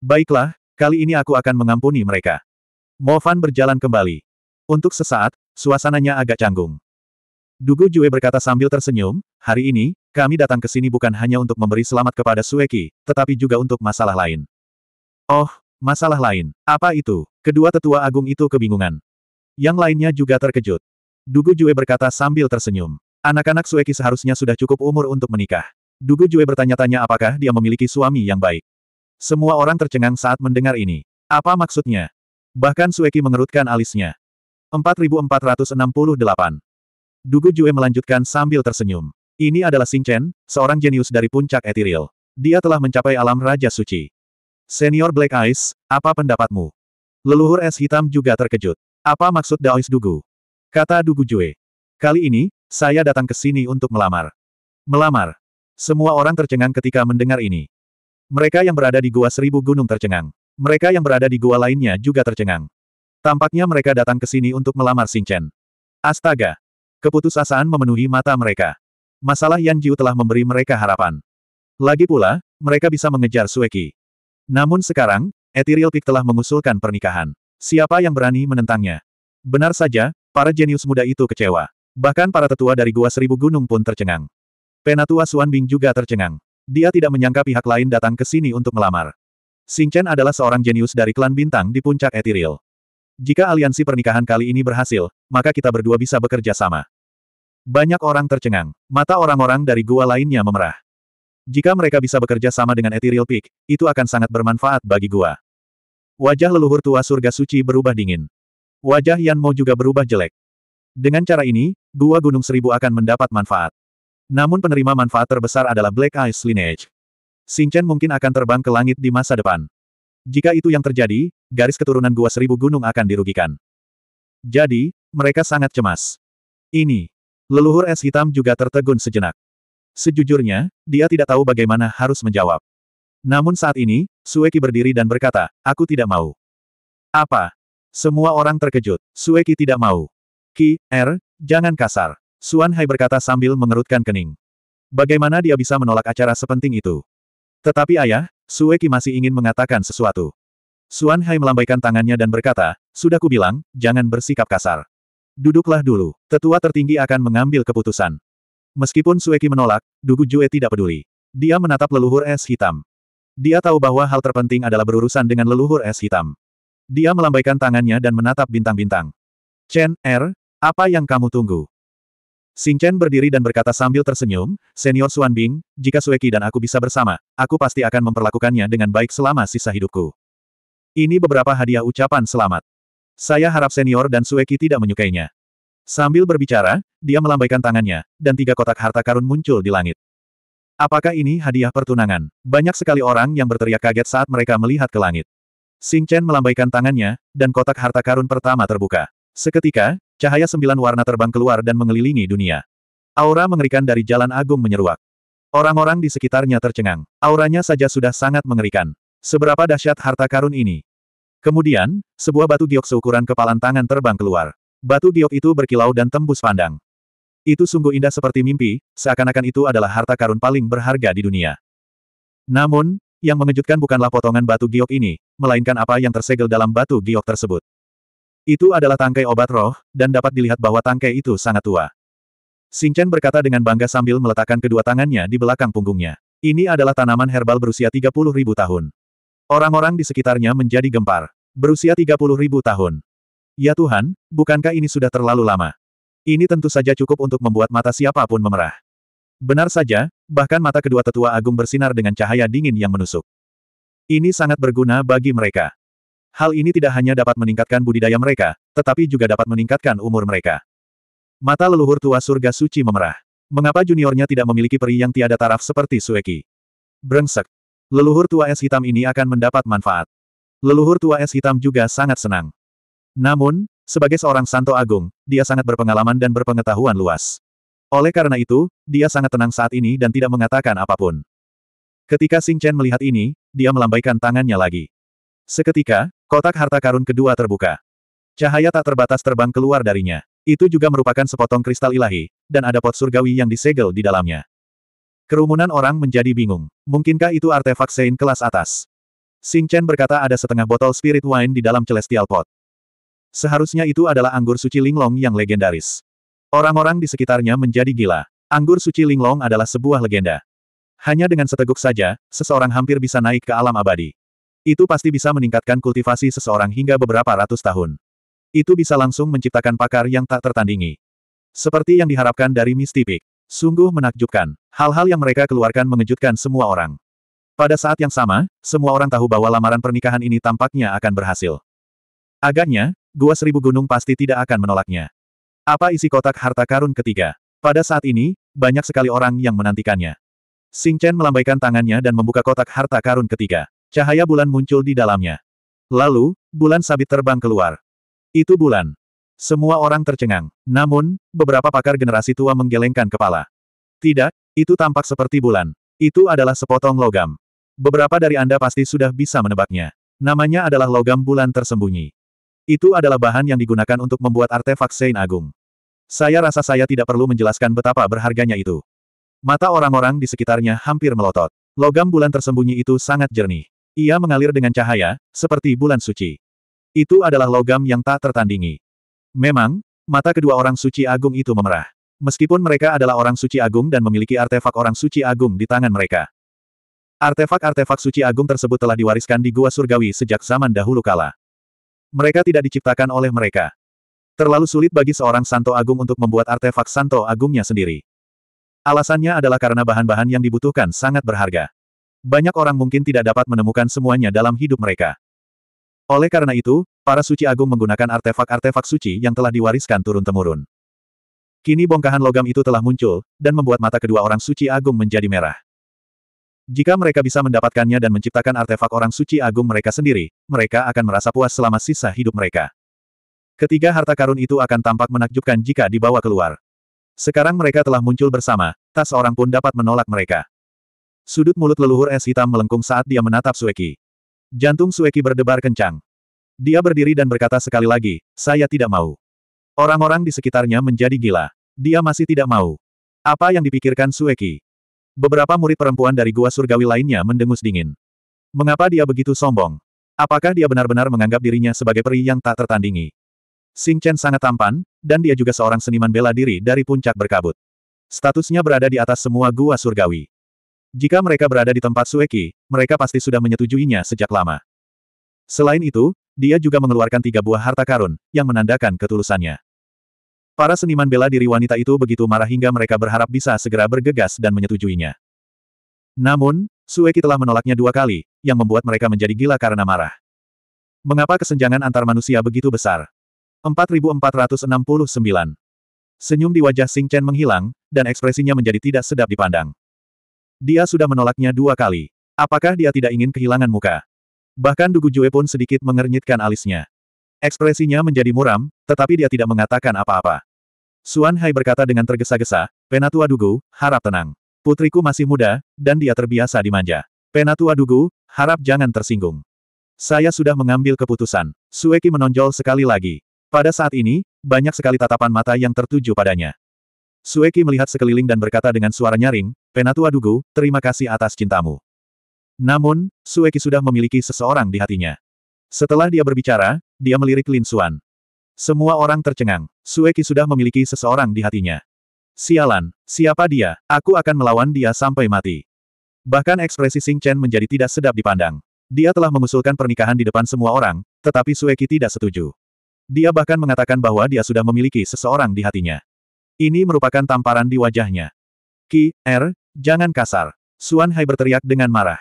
Baiklah, kali ini aku akan mengampuni mereka. Mo Fan berjalan kembali. Untuk sesaat, suasananya agak canggung. Dugu Jue berkata sambil tersenyum, hari ini, kami datang ke sini bukan hanya untuk memberi selamat kepada Sueki, tetapi juga untuk masalah lain. Oh, masalah lain. Apa itu? Kedua tetua agung itu kebingungan. Yang lainnya juga terkejut. Dugu Jue berkata sambil tersenyum. Anak-anak Sueki seharusnya sudah cukup umur untuk menikah. Dugu Jue bertanya-tanya apakah dia memiliki suami yang baik. Semua orang tercengang saat mendengar ini. Apa maksudnya? Bahkan Sueki mengerutkan alisnya. 4468. Dugu Jue melanjutkan sambil tersenyum. Ini adalah Sing Chen, seorang jenius dari puncak etiril. Dia telah mencapai alam Raja Suci. Senior Black Eyes, apa pendapatmu? Leluhur es hitam juga terkejut. Apa maksud Daois Dugu? Kata Dugu Jue, Kali ini, saya datang ke sini untuk melamar. Melamar. Semua orang tercengang ketika mendengar ini. Mereka yang berada di Gua Seribu Gunung tercengang. Mereka yang berada di gua lainnya juga tercengang. Tampaknya mereka datang ke sini untuk melamar Xingchen. Astaga. Keputusasaan memenuhi mata mereka. Masalah Yan Jiu telah memberi mereka harapan. Lagi pula, mereka bisa mengejar Sueki. Namun sekarang, Ethereal Peak telah mengusulkan pernikahan. Siapa yang berani menentangnya? Benar saja, Para jenius muda itu kecewa. Bahkan para tetua dari Gua Seribu Gunung pun tercengang. Penatua Suan Bing juga tercengang. Dia tidak menyangka pihak lain datang ke sini untuk melamar. Chen adalah seorang jenius dari klan bintang di puncak Ethereal. Jika aliansi pernikahan kali ini berhasil, maka kita berdua bisa bekerja sama. Banyak orang tercengang. Mata orang-orang dari gua lainnya memerah. Jika mereka bisa bekerja sama dengan Ethereal Peak, itu akan sangat bermanfaat bagi gua. Wajah leluhur tua surga suci berubah dingin. Wajah Yan Mo juga berubah jelek. Dengan cara ini, Gua Gunung Seribu akan mendapat manfaat. Namun penerima manfaat terbesar adalah Black Ice Lineage. Chen mungkin akan terbang ke langit di masa depan. Jika itu yang terjadi, garis keturunan Gua Seribu Gunung akan dirugikan. Jadi, mereka sangat cemas. Ini. Leluhur es hitam juga tertegun sejenak. Sejujurnya, dia tidak tahu bagaimana harus menjawab. Namun saat ini, Sueki berdiri dan berkata, aku tidak mau. Apa? Semua orang terkejut. Sueki tidak mau. Ki, Er, jangan kasar. Suan Hai berkata sambil mengerutkan kening. Bagaimana dia bisa menolak acara sepenting itu? Tetapi ayah, Sueki masih ingin mengatakan sesuatu. Suan Hai melambaikan tangannya dan berkata, Sudah kubilang, jangan bersikap kasar. Duduklah dulu, tetua tertinggi akan mengambil keputusan. Meskipun Sueki menolak, Dugu Jue tidak peduli. Dia menatap leluhur es hitam. Dia tahu bahwa hal terpenting adalah berurusan dengan leluhur es hitam. Dia melambaikan tangannya dan menatap bintang-bintang. Chen, Er, apa yang kamu tunggu? Sing Chen berdiri dan berkata sambil tersenyum, Senior Xuan Bing, jika Sueki dan aku bisa bersama, aku pasti akan memperlakukannya dengan baik selama sisa hidupku. Ini beberapa hadiah ucapan selamat. Saya harap Senior dan Sueki tidak menyukainya. Sambil berbicara, dia melambaikan tangannya, dan tiga kotak harta karun muncul di langit. Apakah ini hadiah pertunangan? Banyak sekali orang yang berteriak kaget saat mereka melihat ke langit. Sing Chen melambaikan tangannya, dan kotak harta karun pertama terbuka. Seketika, cahaya sembilan warna terbang keluar dan mengelilingi dunia. Aura mengerikan dari jalan agung menyeruak. Orang-orang di sekitarnya tercengang. Auranya saja sudah sangat mengerikan. Seberapa dahsyat harta karun ini. Kemudian, sebuah batu giok seukuran kepalan tangan terbang keluar. Batu giok itu berkilau dan tembus pandang. Itu sungguh indah seperti mimpi, seakan-akan itu adalah harta karun paling berharga di dunia. Namun, yang mengejutkan bukanlah potongan batu giok ini, melainkan apa yang tersegel dalam batu giok tersebut. Itu adalah tangkai obat roh, dan dapat dilihat bahwa tangkai itu sangat tua. Chen berkata dengan bangga sambil meletakkan kedua tangannya di belakang punggungnya. Ini adalah tanaman herbal berusia 30 ribu tahun. Orang-orang di sekitarnya menjadi gempar. Berusia 30 ribu tahun. Ya Tuhan, bukankah ini sudah terlalu lama? Ini tentu saja cukup untuk membuat mata siapapun memerah. Benar saja, bahkan mata kedua tetua agung bersinar dengan cahaya dingin yang menusuk. Ini sangat berguna bagi mereka. Hal ini tidak hanya dapat meningkatkan budidaya mereka, tetapi juga dapat meningkatkan umur mereka. Mata leluhur tua surga suci memerah. Mengapa juniornya tidak memiliki peri yang tiada taraf seperti Sueki? Brengsek. Leluhur tua es hitam ini akan mendapat manfaat. Leluhur tua es hitam juga sangat senang. Namun, sebagai seorang santo agung, dia sangat berpengalaman dan berpengetahuan luas. Oleh karena itu, dia sangat tenang saat ini dan tidak mengatakan apapun. Ketika Sing Chen melihat ini, dia melambaikan tangannya lagi. Seketika, kotak harta karun kedua terbuka. Cahaya tak terbatas terbang keluar darinya. Itu juga merupakan sepotong kristal ilahi, dan ada pot surgawi yang disegel di dalamnya. Kerumunan orang menjadi bingung. Mungkinkah itu artefak Sein kelas atas? Sing Chen berkata ada setengah botol spirit wine di dalam celestial pot. Seharusnya itu adalah anggur suci linglong yang legendaris. Orang-orang di sekitarnya menjadi gila. Anggur suci Linglong adalah sebuah legenda. Hanya dengan seteguk saja, seseorang hampir bisa naik ke alam abadi. Itu pasti bisa meningkatkan kultivasi seseorang hingga beberapa ratus tahun. Itu bisa langsung menciptakan pakar yang tak tertandingi. Seperti yang diharapkan dari Mistipik. Sungguh menakjubkan. Hal-hal yang mereka keluarkan mengejutkan semua orang. Pada saat yang sama, semua orang tahu bahwa lamaran pernikahan ini tampaknya akan berhasil. Agaknya, Gua Seribu Gunung pasti tidak akan menolaknya. Apa isi kotak harta karun ketiga? Pada saat ini, banyak sekali orang yang menantikannya. Sing Chen melambaikan tangannya dan membuka kotak harta karun ketiga. Cahaya bulan muncul di dalamnya. Lalu, bulan sabit terbang keluar. Itu bulan. Semua orang tercengang. Namun, beberapa pakar generasi tua menggelengkan kepala. Tidak, itu tampak seperti bulan. Itu adalah sepotong logam. Beberapa dari Anda pasti sudah bisa menebaknya. Namanya adalah logam bulan tersembunyi. Itu adalah bahan yang digunakan untuk membuat artefak Sein Agung. Saya rasa saya tidak perlu menjelaskan betapa berharganya itu. Mata orang-orang di sekitarnya hampir melotot. Logam bulan tersembunyi itu sangat jernih. Ia mengalir dengan cahaya, seperti bulan suci. Itu adalah logam yang tak tertandingi. Memang, mata kedua orang suci agung itu memerah. Meskipun mereka adalah orang suci agung dan memiliki artefak orang suci agung di tangan mereka. Artefak-artefak suci agung tersebut telah diwariskan di Gua Surgawi sejak zaman dahulu kala. Mereka tidak diciptakan oleh mereka. Terlalu sulit bagi seorang Santo Agung untuk membuat artefak Santo Agungnya sendiri. Alasannya adalah karena bahan-bahan yang dibutuhkan sangat berharga. Banyak orang mungkin tidak dapat menemukan semuanya dalam hidup mereka. Oleh karena itu, para suci agung menggunakan artefak-artefak suci yang telah diwariskan turun-temurun. Kini bongkahan logam itu telah muncul, dan membuat mata kedua orang suci agung menjadi merah. Jika mereka bisa mendapatkannya dan menciptakan artefak orang suci agung mereka sendiri, mereka akan merasa puas selama sisa hidup mereka. Ketiga harta karun itu akan tampak menakjubkan jika dibawa keluar. Sekarang mereka telah muncul bersama, tak seorang pun dapat menolak mereka. Sudut mulut leluhur es hitam melengkung saat dia menatap Sueki. Jantung Sueki berdebar kencang. Dia berdiri dan berkata sekali lagi, saya tidak mau. Orang-orang di sekitarnya menjadi gila. Dia masih tidak mau. Apa yang dipikirkan Sueki? Beberapa murid perempuan dari gua surgawi lainnya mendengus dingin. Mengapa dia begitu sombong? Apakah dia benar-benar menganggap dirinya sebagai peri yang tak tertandingi? Xing Chen sangat tampan, dan dia juga seorang seniman bela diri dari puncak berkabut. Statusnya berada di atas semua gua surgawi. Jika mereka berada di tempat Sueki, mereka pasti sudah menyetujuinya sejak lama. Selain itu, dia juga mengeluarkan tiga buah harta karun, yang menandakan ketulusannya. Para seniman bela diri wanita itu begitu marah hingga mereka berharap bisa segera bergegas dan menyetujuinya. Namun, Sueki telah menolaknya dua kali, yang membuat mereka menjadi gila karena marah. Mengapa kesenjangan antar manusia begitu besar? 4469. Senyum di wajah Sing Chen menghilang, dan ekspresinya menjadi tidak sedap dipandang. Dia sudah menolaknya dua kali. Apakah dia tidak ingin kehilangan muka? Bahkan Dugu Jue pun sedikit mengernyitkan alisnya. Ekspresinya menjadi muram, tetapi dia tidak mengatakan apa-apa. Suan Hai berkata dengan tergesa-gesa, Penatua Dugu, harap tenang. Putriku masih muda, dan dia terbiasa dimanja. Penatua Dugu, harap jangan tersinggung. Saya sudah mengambil keputusan. Sueki menonjol sekali lagi. Pada saat ini, banyak sekali tatapan mata yang tertuju padanya. Sueki melihat sekeliling dan berkata dengan suara nyaring, Penatua Dugu, terima kasih atas cintamu. Namun, Sueki sudah memiliki seseorang di hatinya. Setelah dia berbicara, dia melirik Lin Xuan. Semua orang tercengang. Sueki sudah memiliki seseorang di hatinya. Sialan, siapa dia? Aku akan melawan dia sampai mati. Bahkan ekspresi Sing Chen menjadi tidak sedap dipandang. Dia telah mengusulkan pernikahan di depan semua orang, tetapi Sueki tidak setuju. Dia bahkan mengatakan bahwa dia sudah memiliki seseorang di hatinya. Ini merupakan tamparan di wajahnya. Ki, Er, jangan kasar. Suan Hai berteriak dengan marah.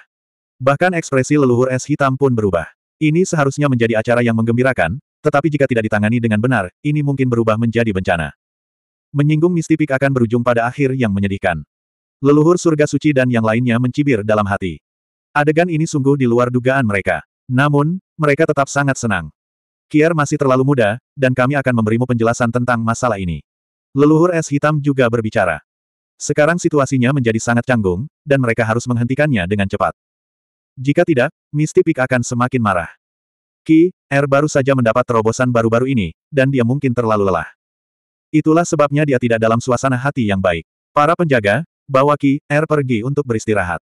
Bahkan ekspresi leluhur es hitam pun berubah. Ini seharusnya menjadi acara yang menggembirakan, tetapi jika tidak ditangani dengan benar, ini mungkin berubah menjadi bencana. Menyinggung mistipik akan berujung pada akhir yang menyedihkan. Leluhur surga suci dan yang lainnya mencibir dalam hati. Adegan ini sungguh di luar dugaan mereka. Namun, mereka tetap sangat senang. Kier masih terlalu muda, dan kami akan memberimu penjelasan tentang masalah ini. Leluhur es hitam juga berbicara. Sekarang situasinya menjadi sangat canggung, dan mereka harus menghentikannya dengan cepat. Jika tidak, Mistipik akan semakin marah. Ki, R er baru saja mendapat terobosan baru-baru ini, dan dia mungkin terlalu lelah. Itulah sebabnya dia tidak dalam suasana hati yang baik. Para penjaga, bawa Ki, R er pergi untuk beristirahat.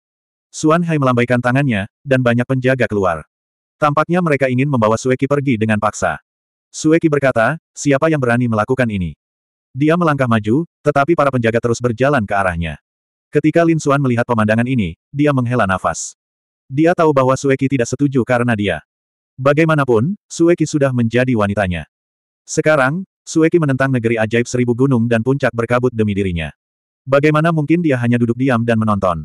Suan Hai melambaikan tangannya, dan banyak penjaga keluar. Tampaknya mereka ingin membawa Sueki pergi dengan paksa. Sueki berkata, siapa yang berani melakukan ini? Dia melangkah maju, tetapi para penjaga terus berjalan ke arahnya. Ketika Lin Suan melihat pemandangan ini, dia menghela nafas. Dia tahu bahwa Sueki tidak setuju karena dia. Bagaimanapun, Sueki sudah menjadi wanitanya. Sekarang, Sueki menentang negeri ajaib seribu gunung dan puncak berkabut demi dirinya. Bagaimana mungkin dia hanya duduk diam dan menonton?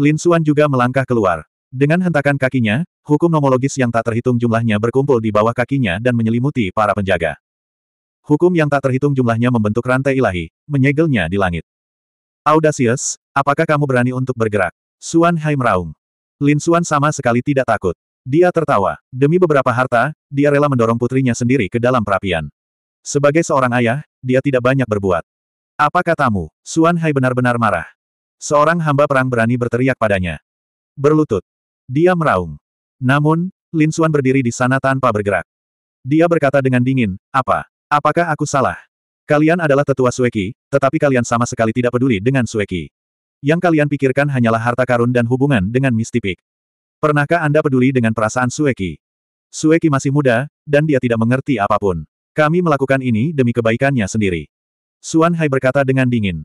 Lin Suan juga melangkah keluar. Dengan hentakan kakinya, hukum nomologis yang tak terhitung jumlahnya berkumpul di bawah kakinya dan menyelimuti para penjaga. Hukum yang tak terhitung jumlahnya membentuk rantai ilahi, menyegelnya di langit. Audacious, apakah kamu berani untuk bergerak? Suan Hai meraung. Lin Suan sama sekali tidak takut. Dia tertawa. Demi beberapa harta, dia rela mendorong putrinya sendiri ke dalam perapian. Sebagai seorang ayah, dia tidak banyak berbuat. Apa katamu? Suan Hai benar-benar marah. Seorang hamba perang berani berteriak padanya. Berlutut, dia meraung. Namun, Lin Xuan berdiri di sana tanpa bergerak. Dia berkata dengan dingin, apa? Apakah aku salah? Kalian adalah tetua Sueki, tetapi kalian sama sekali tidak peduli dengan Sueki. Yang kalian pikirkan hanyalah harta karun dan hubungan dengan Mistipik. Pernahkah Anda peduli dengan perasaan Sueki? Sueki masih muda, dan dia tidak mengerti apapun. Kami melakukan ini demi kebaikannya sendiri. Suan Hai berkata dengan dingin.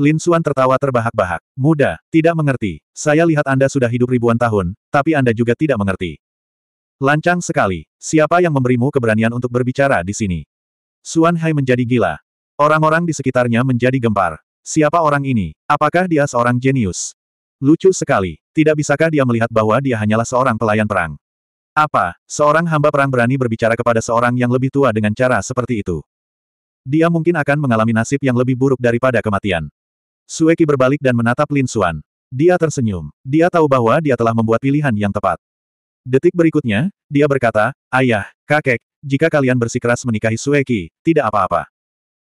Lin Suan tertawa terbahak-bahak. Muda, tidak mengerti. Saya lihat Anda sudah hidup ribuan tahun, tapi Anda juga tidak mengerti. Lancang sekali. Siapa yang memberimu keberanian untuk berbicara di sini? Suan Hai menjadi gila. Orang-orang di sekitarnya menjadi gempar. Siapa orang ini? Apakah dia seorang jenius? Lucu sekali. Tidak bisakah dia melihat bahwa dia hanyalah seorang pelayan perang? Apa, seorang hamba perang berani berbicara kepada seorang yang lebih tua dengan cara seperti itu? Dia mungkin akan mengalami nasib yang lebih buruk daripada kematian. Sueki berbalik dan menatap Lin Xuan. Dia tersenyum. Dia tahu bahwa dia telah membuat pilihan yang tepat. Detik berikutnya, dia berkata, Ayah, kakek, jika kalian bersikeras menikahi Sueki, tidak apa-apa.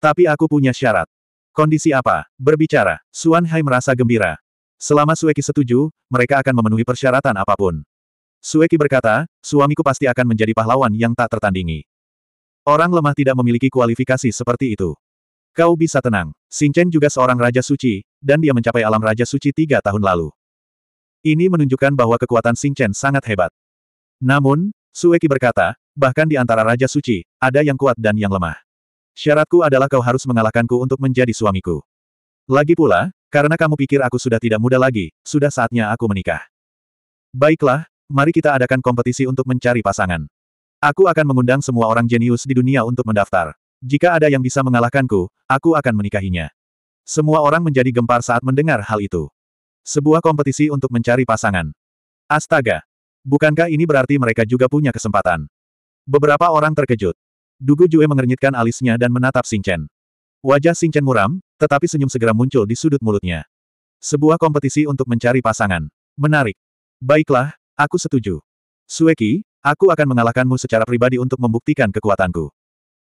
Tapi aku punya syarat. Kondisi apa? Berbicara. Suan Hai merasa gembira. Selama Sueki setuju, mereka akan memenuhi persyaratan apapun. Sueki berkata, suamiku pasti akan menjadi pahlawan yang tak tertandingi. Orang lemah tidak memiliki kualifikasi seperti itu. Kau bisa tenang. Xingchen juga seorang Raja Suci, dan dia mencapai alam Raja Suci tiga tahun lalu. Ini menunjukkan bahwa kekuatan Xingchen sangat hebat. Namun, Sueki berkata, bahkan di antara Raja Suci, ada yang kuat dan yang lemah. Syaratku adalah kau harus mengalahkanku untuk menjadi suamiku. Lagi pula, karena kamu pikir aku sudah tidak muda lagi, sudah saatnya aku menikah. Baiklah, mari kita adakan kompetisi untuk mencari pasangan. Aku akan mengundang semua orang jenius di dunia untuk mendaftar. Jika ada yang bisa mengalahkanku, aku akan menikahinya. Semua orang menjadi gempar saat mendengar hal itu. Sebuah kompetisi untuk mencari pasangan. Astaga! Bukankah ini berarti mereka juga punya kesempatan? Beberapa orang terkejut. Dugu Jue mengernyitkan alisnya dan menatap Sinchen. Wajah Sinchen muram, tetapi senyum segera muncul di sudut mulutnya. Sebuah kompetisi untuk mencari pasangan. Menarik. Baiklah, aku setuju. Sueki, aku akan mengalahkanmu secara pribadi untuk membuktikan kekuatanku.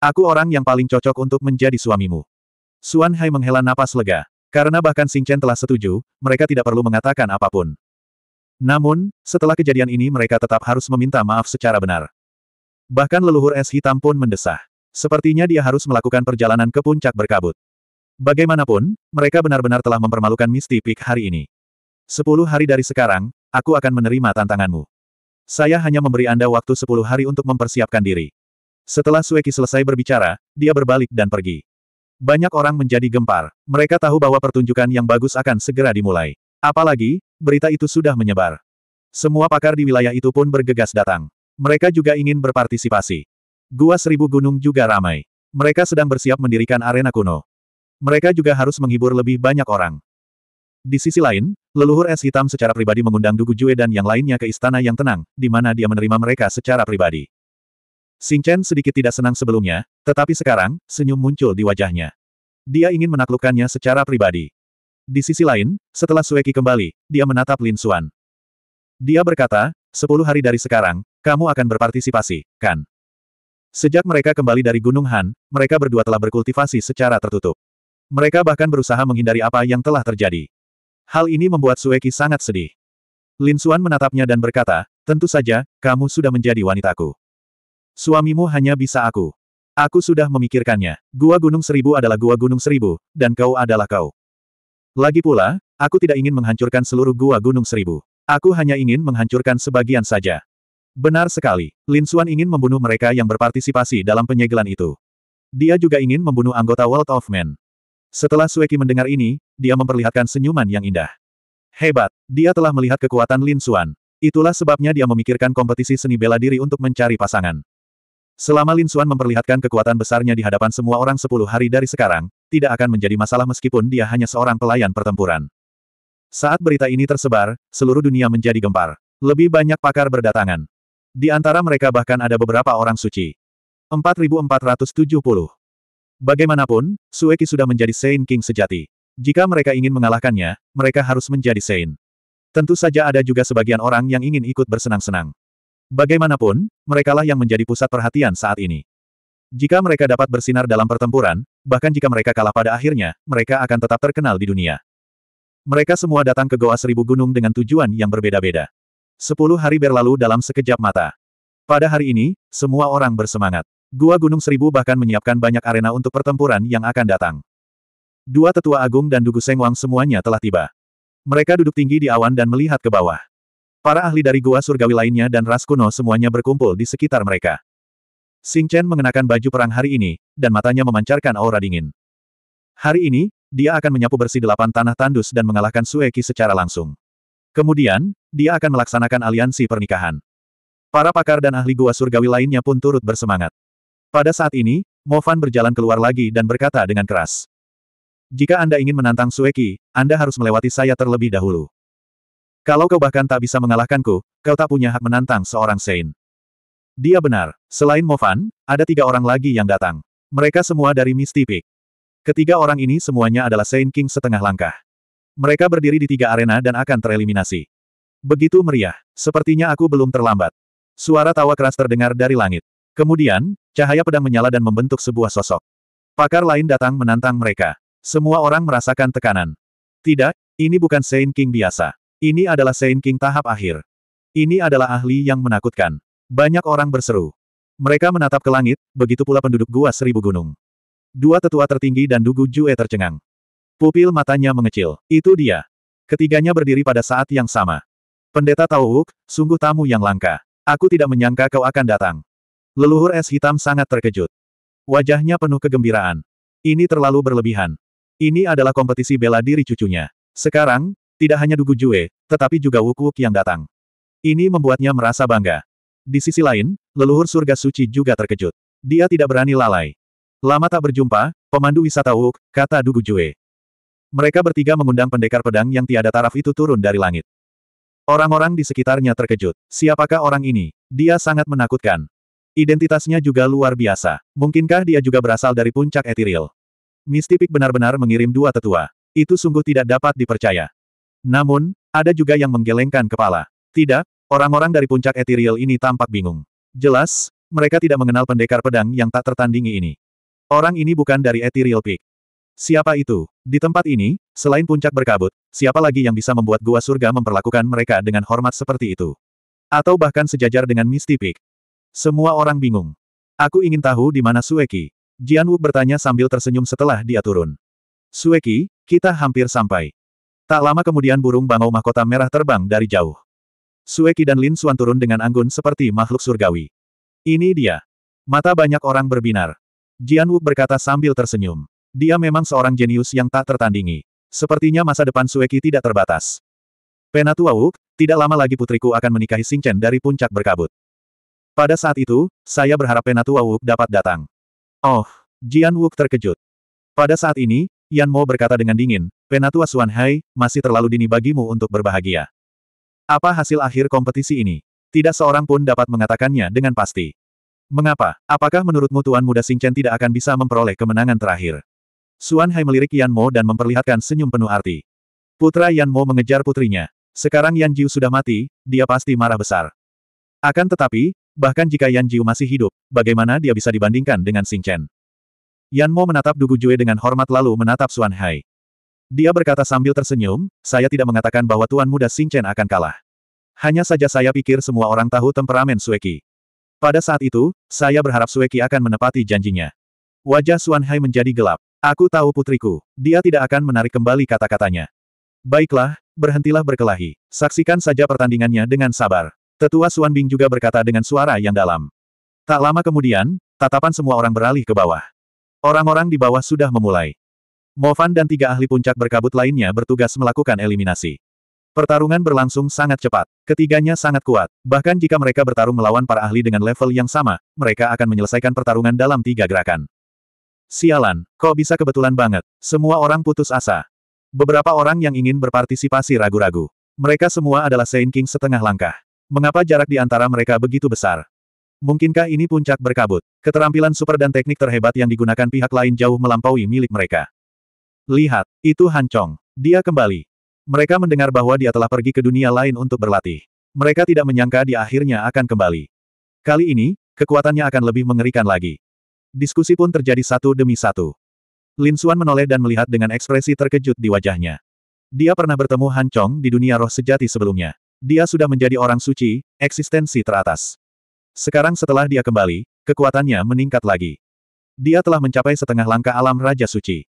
Aku orang yang paling cocok untuk menjadi suamimu. Suan Hai menghela napas lega. Karena bahkan Sing Chen telah setuju, mereka tidak perlu mengatakan apapun. Namun, setelah kejadian ini mereka tetap harus meminta maaf secara benar. Bahkan leluhur es hitam pun mendesah. Sepertinya dia harus melakukan perjalanan ke puncak berkabut. Bagaimanapun, mereka benar-benar telah mempermalukan Misty Peak hari ini. Sepuluh hari dari sekarang, aku akan menerima tantanganmu. Saya hanya memberi Anda waktu sepuluh hari untuk mempersiapkan diri. Setelah Sueki selesai berbicara, dia berbalik dan pergi. Banyak orang menjadi gempar. Mereka tahu bahwa pertunjukan yang bagus akan segera dimulai. Apalagi, berita itu sudah menyebar. Semua pakar di wilayah itu pun bergegas datang. Mereka juga ingin berpartisipasi. Gua Seribu Gunung juga ramai. Mereka sedang bersiap mendirikan arena kuno. Mereka juga harus menghibur lebih banyak orang. Di sisi lain, leluhur es hitam secara pribadi mengundang Dugu Jue dan yang lainnya ke istana yang tenang, di mana dia menerima mereka secara pribadi. Xing Chen sedikit tidak senang sebelumnya, tetapi sekarang, senyum muncul di wajahnya. Dia ingin menaklukkannya secara pribadi. Di sisi lain, setelah Sueki kembali, dia menatap Lin Xuan. Dia berkata, sepuluh hari dari sekarang, kamu akan berpartisipasi, kan? Sejak mereka kembali dari Gunung Han, mereka berdua telah berkultivasi secara tertutup. Mereka bahkan berusaha menghindari apa yang telah terjadi. Hal ini membuat Sueki sangat sedih. Lin Xuan menatapnya dan berkata, tentu saja, kamu sudah menjadi wanitaku suamimu hanya bisa aku. Aku sudah memikirkannya. Gua Gunung Seribu adalah Gua Gunung Seribu, dan kau adalah kau. Lagi pula, aku tidak ingin menghancurkan seluruh Gua Gunung Seribu. Aku hanya ingin menghancurkan sebagian saja. Benar sekali, Lin Xuan ingin membunuh mereka yang berpartisipasi dalam penyegelan itu. Dia juga ingin membunuh anggota World of Men. Setelah Sueki mendengar ini, dia memperlihatkan senyuman yang indah. Hebat, dia telah melihat kekuatan Lin Xuan. Itulah sebabnya dia memikirkan kompetisi seni bela diri untuk mencari pasangan. Selama Lin Xuan memperlihatkan kekuatan besarnya di hadapan semua orang sepuluh hari dari sekarang, tidak akan menjadi masalah meskipun dia hanya seorang pelayan pertempuran. Saat berita ini tersebar, seluruh dunia menjadi gempar. Lebih banyak pakar berdatangan. Di antara mereka bahkan ada beberapa orang suci. 4470. Bagaimanapun, Sueki sudah menjadi Saint King sejati. Jika mereka ingin mengalahkannya, mereka harus menjadi Saint. Tentu saja ada juga sebagian orang yang ingin ikut bersenang-senang. Bagaimanapun, merekalah yang menjadi pusat perhatian saat ini. Jika mereka dapat bersinar dalam pertempuran, bahkan jika mereka kalah pada akhirnya, mereka akan tetap terkenal di dunia. Mereka semua datang ke Goa Seribu Gunung dengan tujuan yang berbeda-beda. Sepuluh hari berlalu dalam sekejap mata. Pada hari ini, semua orang bersemangat. Gua Gunung Seribu bahkan menyiapkan banyak arena untuk pertempuran yang akan datang. Dua tetua agung dan Dugu Sengwang semuanya telah tiba. Mereka duduk tinggi di awan dan melihat ke bawah. Para ahli dari gua surgawi lainnya dan ras kuno semuanya berkumpul di sekitar mereka. Sing Chen mengenakan baju perang hari ini, dan matanya memancarkan aura dingin. Hari ini, dia akan menyapu bersih delapan tanah tandus dan mengalahkan Sueki secara langsung. Kemudian, dia akan melaksanakan aliansi pernikahan. Para pakar dan ahli gua surgawi lainnya pun turut bersemangat. Pada saat ini, Mo Fan berjalan keluar lagi dan berkata dengan keras. Jika Anda ingin menantang Sueki, Anda harus melewati saya terlebih dahulu. Kalau kau bahkan tak bisa mengalahkanku, kau tak punya hak menantang seorang Sein. Dia benar. Selain Mofan, ada tiga orang lagi yang datang. Mereka semua dari Peak. Ketiga orang ini semuanya adalah Sein King setengah langkah. Mereka berdiri di tiga arena dan akan tereliminasi. Begitu meriah. Sepertinya aku belum terlambat. Suara tawa keras terdengar dari langit. Kemudian, cahaya pedang menyala dan membentuk sebuah sosok. Pakar lain datang menantang mereka. Semua orang merasakan tekanan. Tidak, ini bukan Sein King biasa. Ini adalah Saint King tahap akhir. Ini adalah ahli yang menakutkan. Banyak orang berseru. Mereka menatap ke langit, begitu pula penduduk gua seribu gunung. Dua tetua tertinggi dan Dugu Jue tercengang. Pupil matanya mengecil. Itu dia. Ketiganya berdiri pada saat yang sama. Pendeta Tao Wuk, sungguh tamu yang langka. Aku tidak menyangka kau akan datang. Leluhur es hitam sangat terkejut. Wajahnya penuh kegembiraan. Ini terlalu berlebihan. Ini adalah kompetisi bela diri cucunya. Sekarang, tidak hanya Dugu Jue, tetapi juga Wukuk yang datang. Ini membuatnya merasa bangga. Di sisi lain, leluhur surga suci juga terkejut. Dia tidak berani lalai. Lama tak berjumpa, pemandu wisata Wuk, kata Dugu Jue. Mereka bertiga mengundang pendekar pedang yang tiada taraf itu turun dari langit. Orang-orang di sekitarnya terkejut. Siapakah orang ini? Dia sangat menakutkan. Identitasnya juga luar biasa. Mungkinkah dia juga berasal dari puncak etiril? Mistipik benar-benar mengirim dua tetua. Itu sungguh tidak dapat dipercaya. Namun, ada juga yang menggelengkan kepala. Tidak, orang-orang dari puncak etiril ini tampak bingung. Jelas, mereka tidak mengenal pendekar pedang yang tak tertandingi ini. Orang ini bukan dari etiril peak. Siapa itu? Di tempat ini, selain puncak berkabut, siapa lagi yang bisa membuat gua surga memperlakukan mereka dengan hormat seperti itu? Atau bahkan sejajar dengan Misty Peak? Semua orang bingung. Aku ingin tahu di mana Sueki. Jian bertanya sambil tersenyum setelah dia turun. Sueki, kita hampir sampai. Tak lama kemudian burung bangau mahkota merah terbang dari jauh. Sueki dan Lin Suan turun dengan anggun seperti makhluk surgawi. Ini dia. Mata banyak orang berbinar. Jian Wu berkata sambil tersenyum. Dia memang seorang jenius yang tak tertandingi. Sepertinya masa depan Sueki tidak terbatas. Penatua Wuk, tidak lama lagi putriku akan menikahi Sing Chen dari puncak berkabut. Pada saat itu, saya berharap Penatua Wuk dapat datang. Oh, Jian Wuk terkejut. Pada saat ini, Yan Mo berkata dengan dingin, Penatua Suan Hai, masih terlalu dini bagimu untuk berbahagia. Apa hasil akhir kompetisi ini? Tidak seorang pun dapat mengatakannya dengan pasti. Mengapa? Apakah menurutmu Tuan Muda Singchen tidak akan bisa memperoleh kemenangan terakhir? Suan Hai melirik Yan Mo dan memperlihatkan senyum penuh arti. Putra Yan Mo mengejar putrinya. Sekarang Yan Jiu sudah mati, dia pasti marah besar. Akan tetapi, bahkan jika Yan Jiu masih hidup, bagaimana dia bisa dibandingkan dengan Singchen? Yan Mo menatap Dugu Jue dengan hormat lalu menatap Suan Hai. Dia berkata sambil tersenyum, saya tidak mengatakan bahwa Tuan Muda Chen akan kalah. Hanya saja saya pikir semua orang tahu temperamen Sueki. Pada saat itu, saya berharap Sueki akan menepati janjinya. Wajah Suan Hai menjadi gelap. Aku tahu putriku. Dia tidak akan menarik kembali kata-katanya. Baiklah, berhentilah berkelahi. Saksikan saja pertandingannya dengan sabar. Tetua Suan Bing juga berkata dengan suara yang dalam. Tak lama kemudian, tatapan semua orang beralih ke bawah. Orang-orang di bawah sudah memulai. Movan dan tiga ahli puncak berkabut lainnya bertugas melakukan eliminasi. Pertarungan berlangsung sangat cepat. Ketiganya sangat kuat. Bahkan jika mereka bertarung melawan para ahli dengan level yang sama, mereka akan menyelesaikan pertarungan dalam tiga gerakan. Sialan, kok bisa kebetulan banget. Semua orang putus asa. Beberapa orang yang ingin berpartisipasi ragu-ragu. Mereka semua adalah Saint King setengah langkah. Mengapa jarak di antara mereka begitu besar? Mungkinkah ini puncak berkabut? Keterampilan super dan teknik terhebat yang digunakan pihak lain jauh melampaui milik mereka. Lihat, itu Han Chong. Dia kembali. Mereka mendengar bahwa dia telah pergi ke dunia lain untuk berlatih. Mereka tidak menyangka dia akhirnya akan kembali. Kali ini, kekuatannya akan lebih mengerikan lagi. Diskusi pun terjadi satu demi satu. Lin Xuan menoleh dan melihat dengan ekspresi terkejut di wajahnya. Dia pernah bertemu Han Chong di dunia roh sejati sebelumnya. Dia sudah menjadi orang suci, eksistensi teratas. Sekarang setelah dia kembali, kekuatannya meningkat lagi. Dia telah mencapai setengah langkah alam Raja Suci.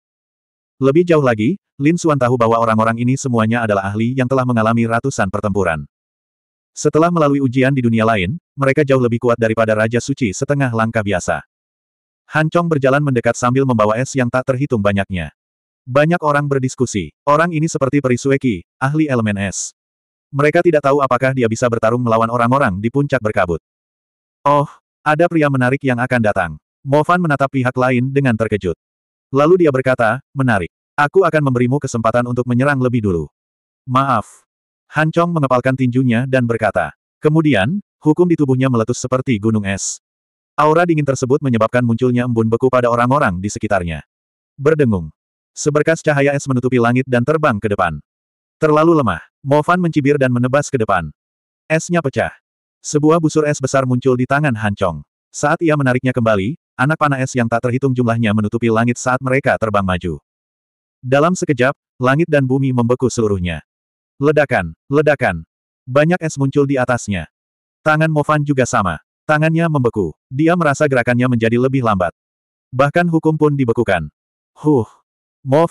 Lebih jauh lagi, Lin Xuan tahu bahwa orang-orang ini semuanya adalah ahli yang telah mengalami ratusan pertempuran. Setelah melalui ujian di dunia lain, mereka jauh lebih kuat daripada Raja Suci setengah langkah biasa. Han Chong berjalan mendekat sambil membawa es yang tak terhitung banyaknya. Banyak orang berdiskusi. Orang ini seperti Perisueki, ahli elemen es. Mereka tidak tahu apakah dia bisa bertarung melawan orang-orang di puncak berkabut. Oh, ada pria menarik yang akan datang. Mo Fan menatap pihak lain dengan terkejut. Lalu dia berkata, menarik. Aku akan memberimu kesempatan untuk menyerang lebih dulu. Maaf. Han Chong mengepalkan tinjunya dan berkata. Kemudian, hukum di tubuhnya meletus seperti gunung es. Aura dingin tersebut menyebabkan munculnya embun beku pada orang-orang di sekitarnya. Berdengung. Seberkas cahaya es menutupi langit dan terbang ke depan. Terlalu lemah, Mo Fan mencibir dan menebas ke depan. Esnya pecah. Sebuah busur es besar muncul di tangan Han Chong. Saat ia menariknya kembali, anak panah es yang tak terhitung jumlahnya menutupi langit saat mereka terbang maju. Dalam sekejap, langit dan bumi membeku seluruhnya. Ledakan, ledakan. Banyak es muncul di atasnya. Tangan Mofan juga sama. Tangannya membeku. Dia merasa gerakannya menjadi lebih lambat. Bahkan hukum pun dibekukan. Huh.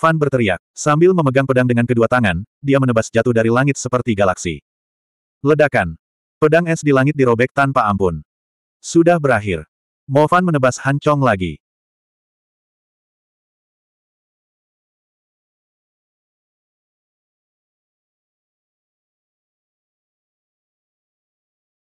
Fan berteriak. Sambil memegang pedang dengan kedua tangan, dia menebas jatuh dari langit seperti galaksi. Ledakan. Pedang es di langit dirobek tanpa ampun. Sudah berakhir. Mofan menebas Han Chong lagi.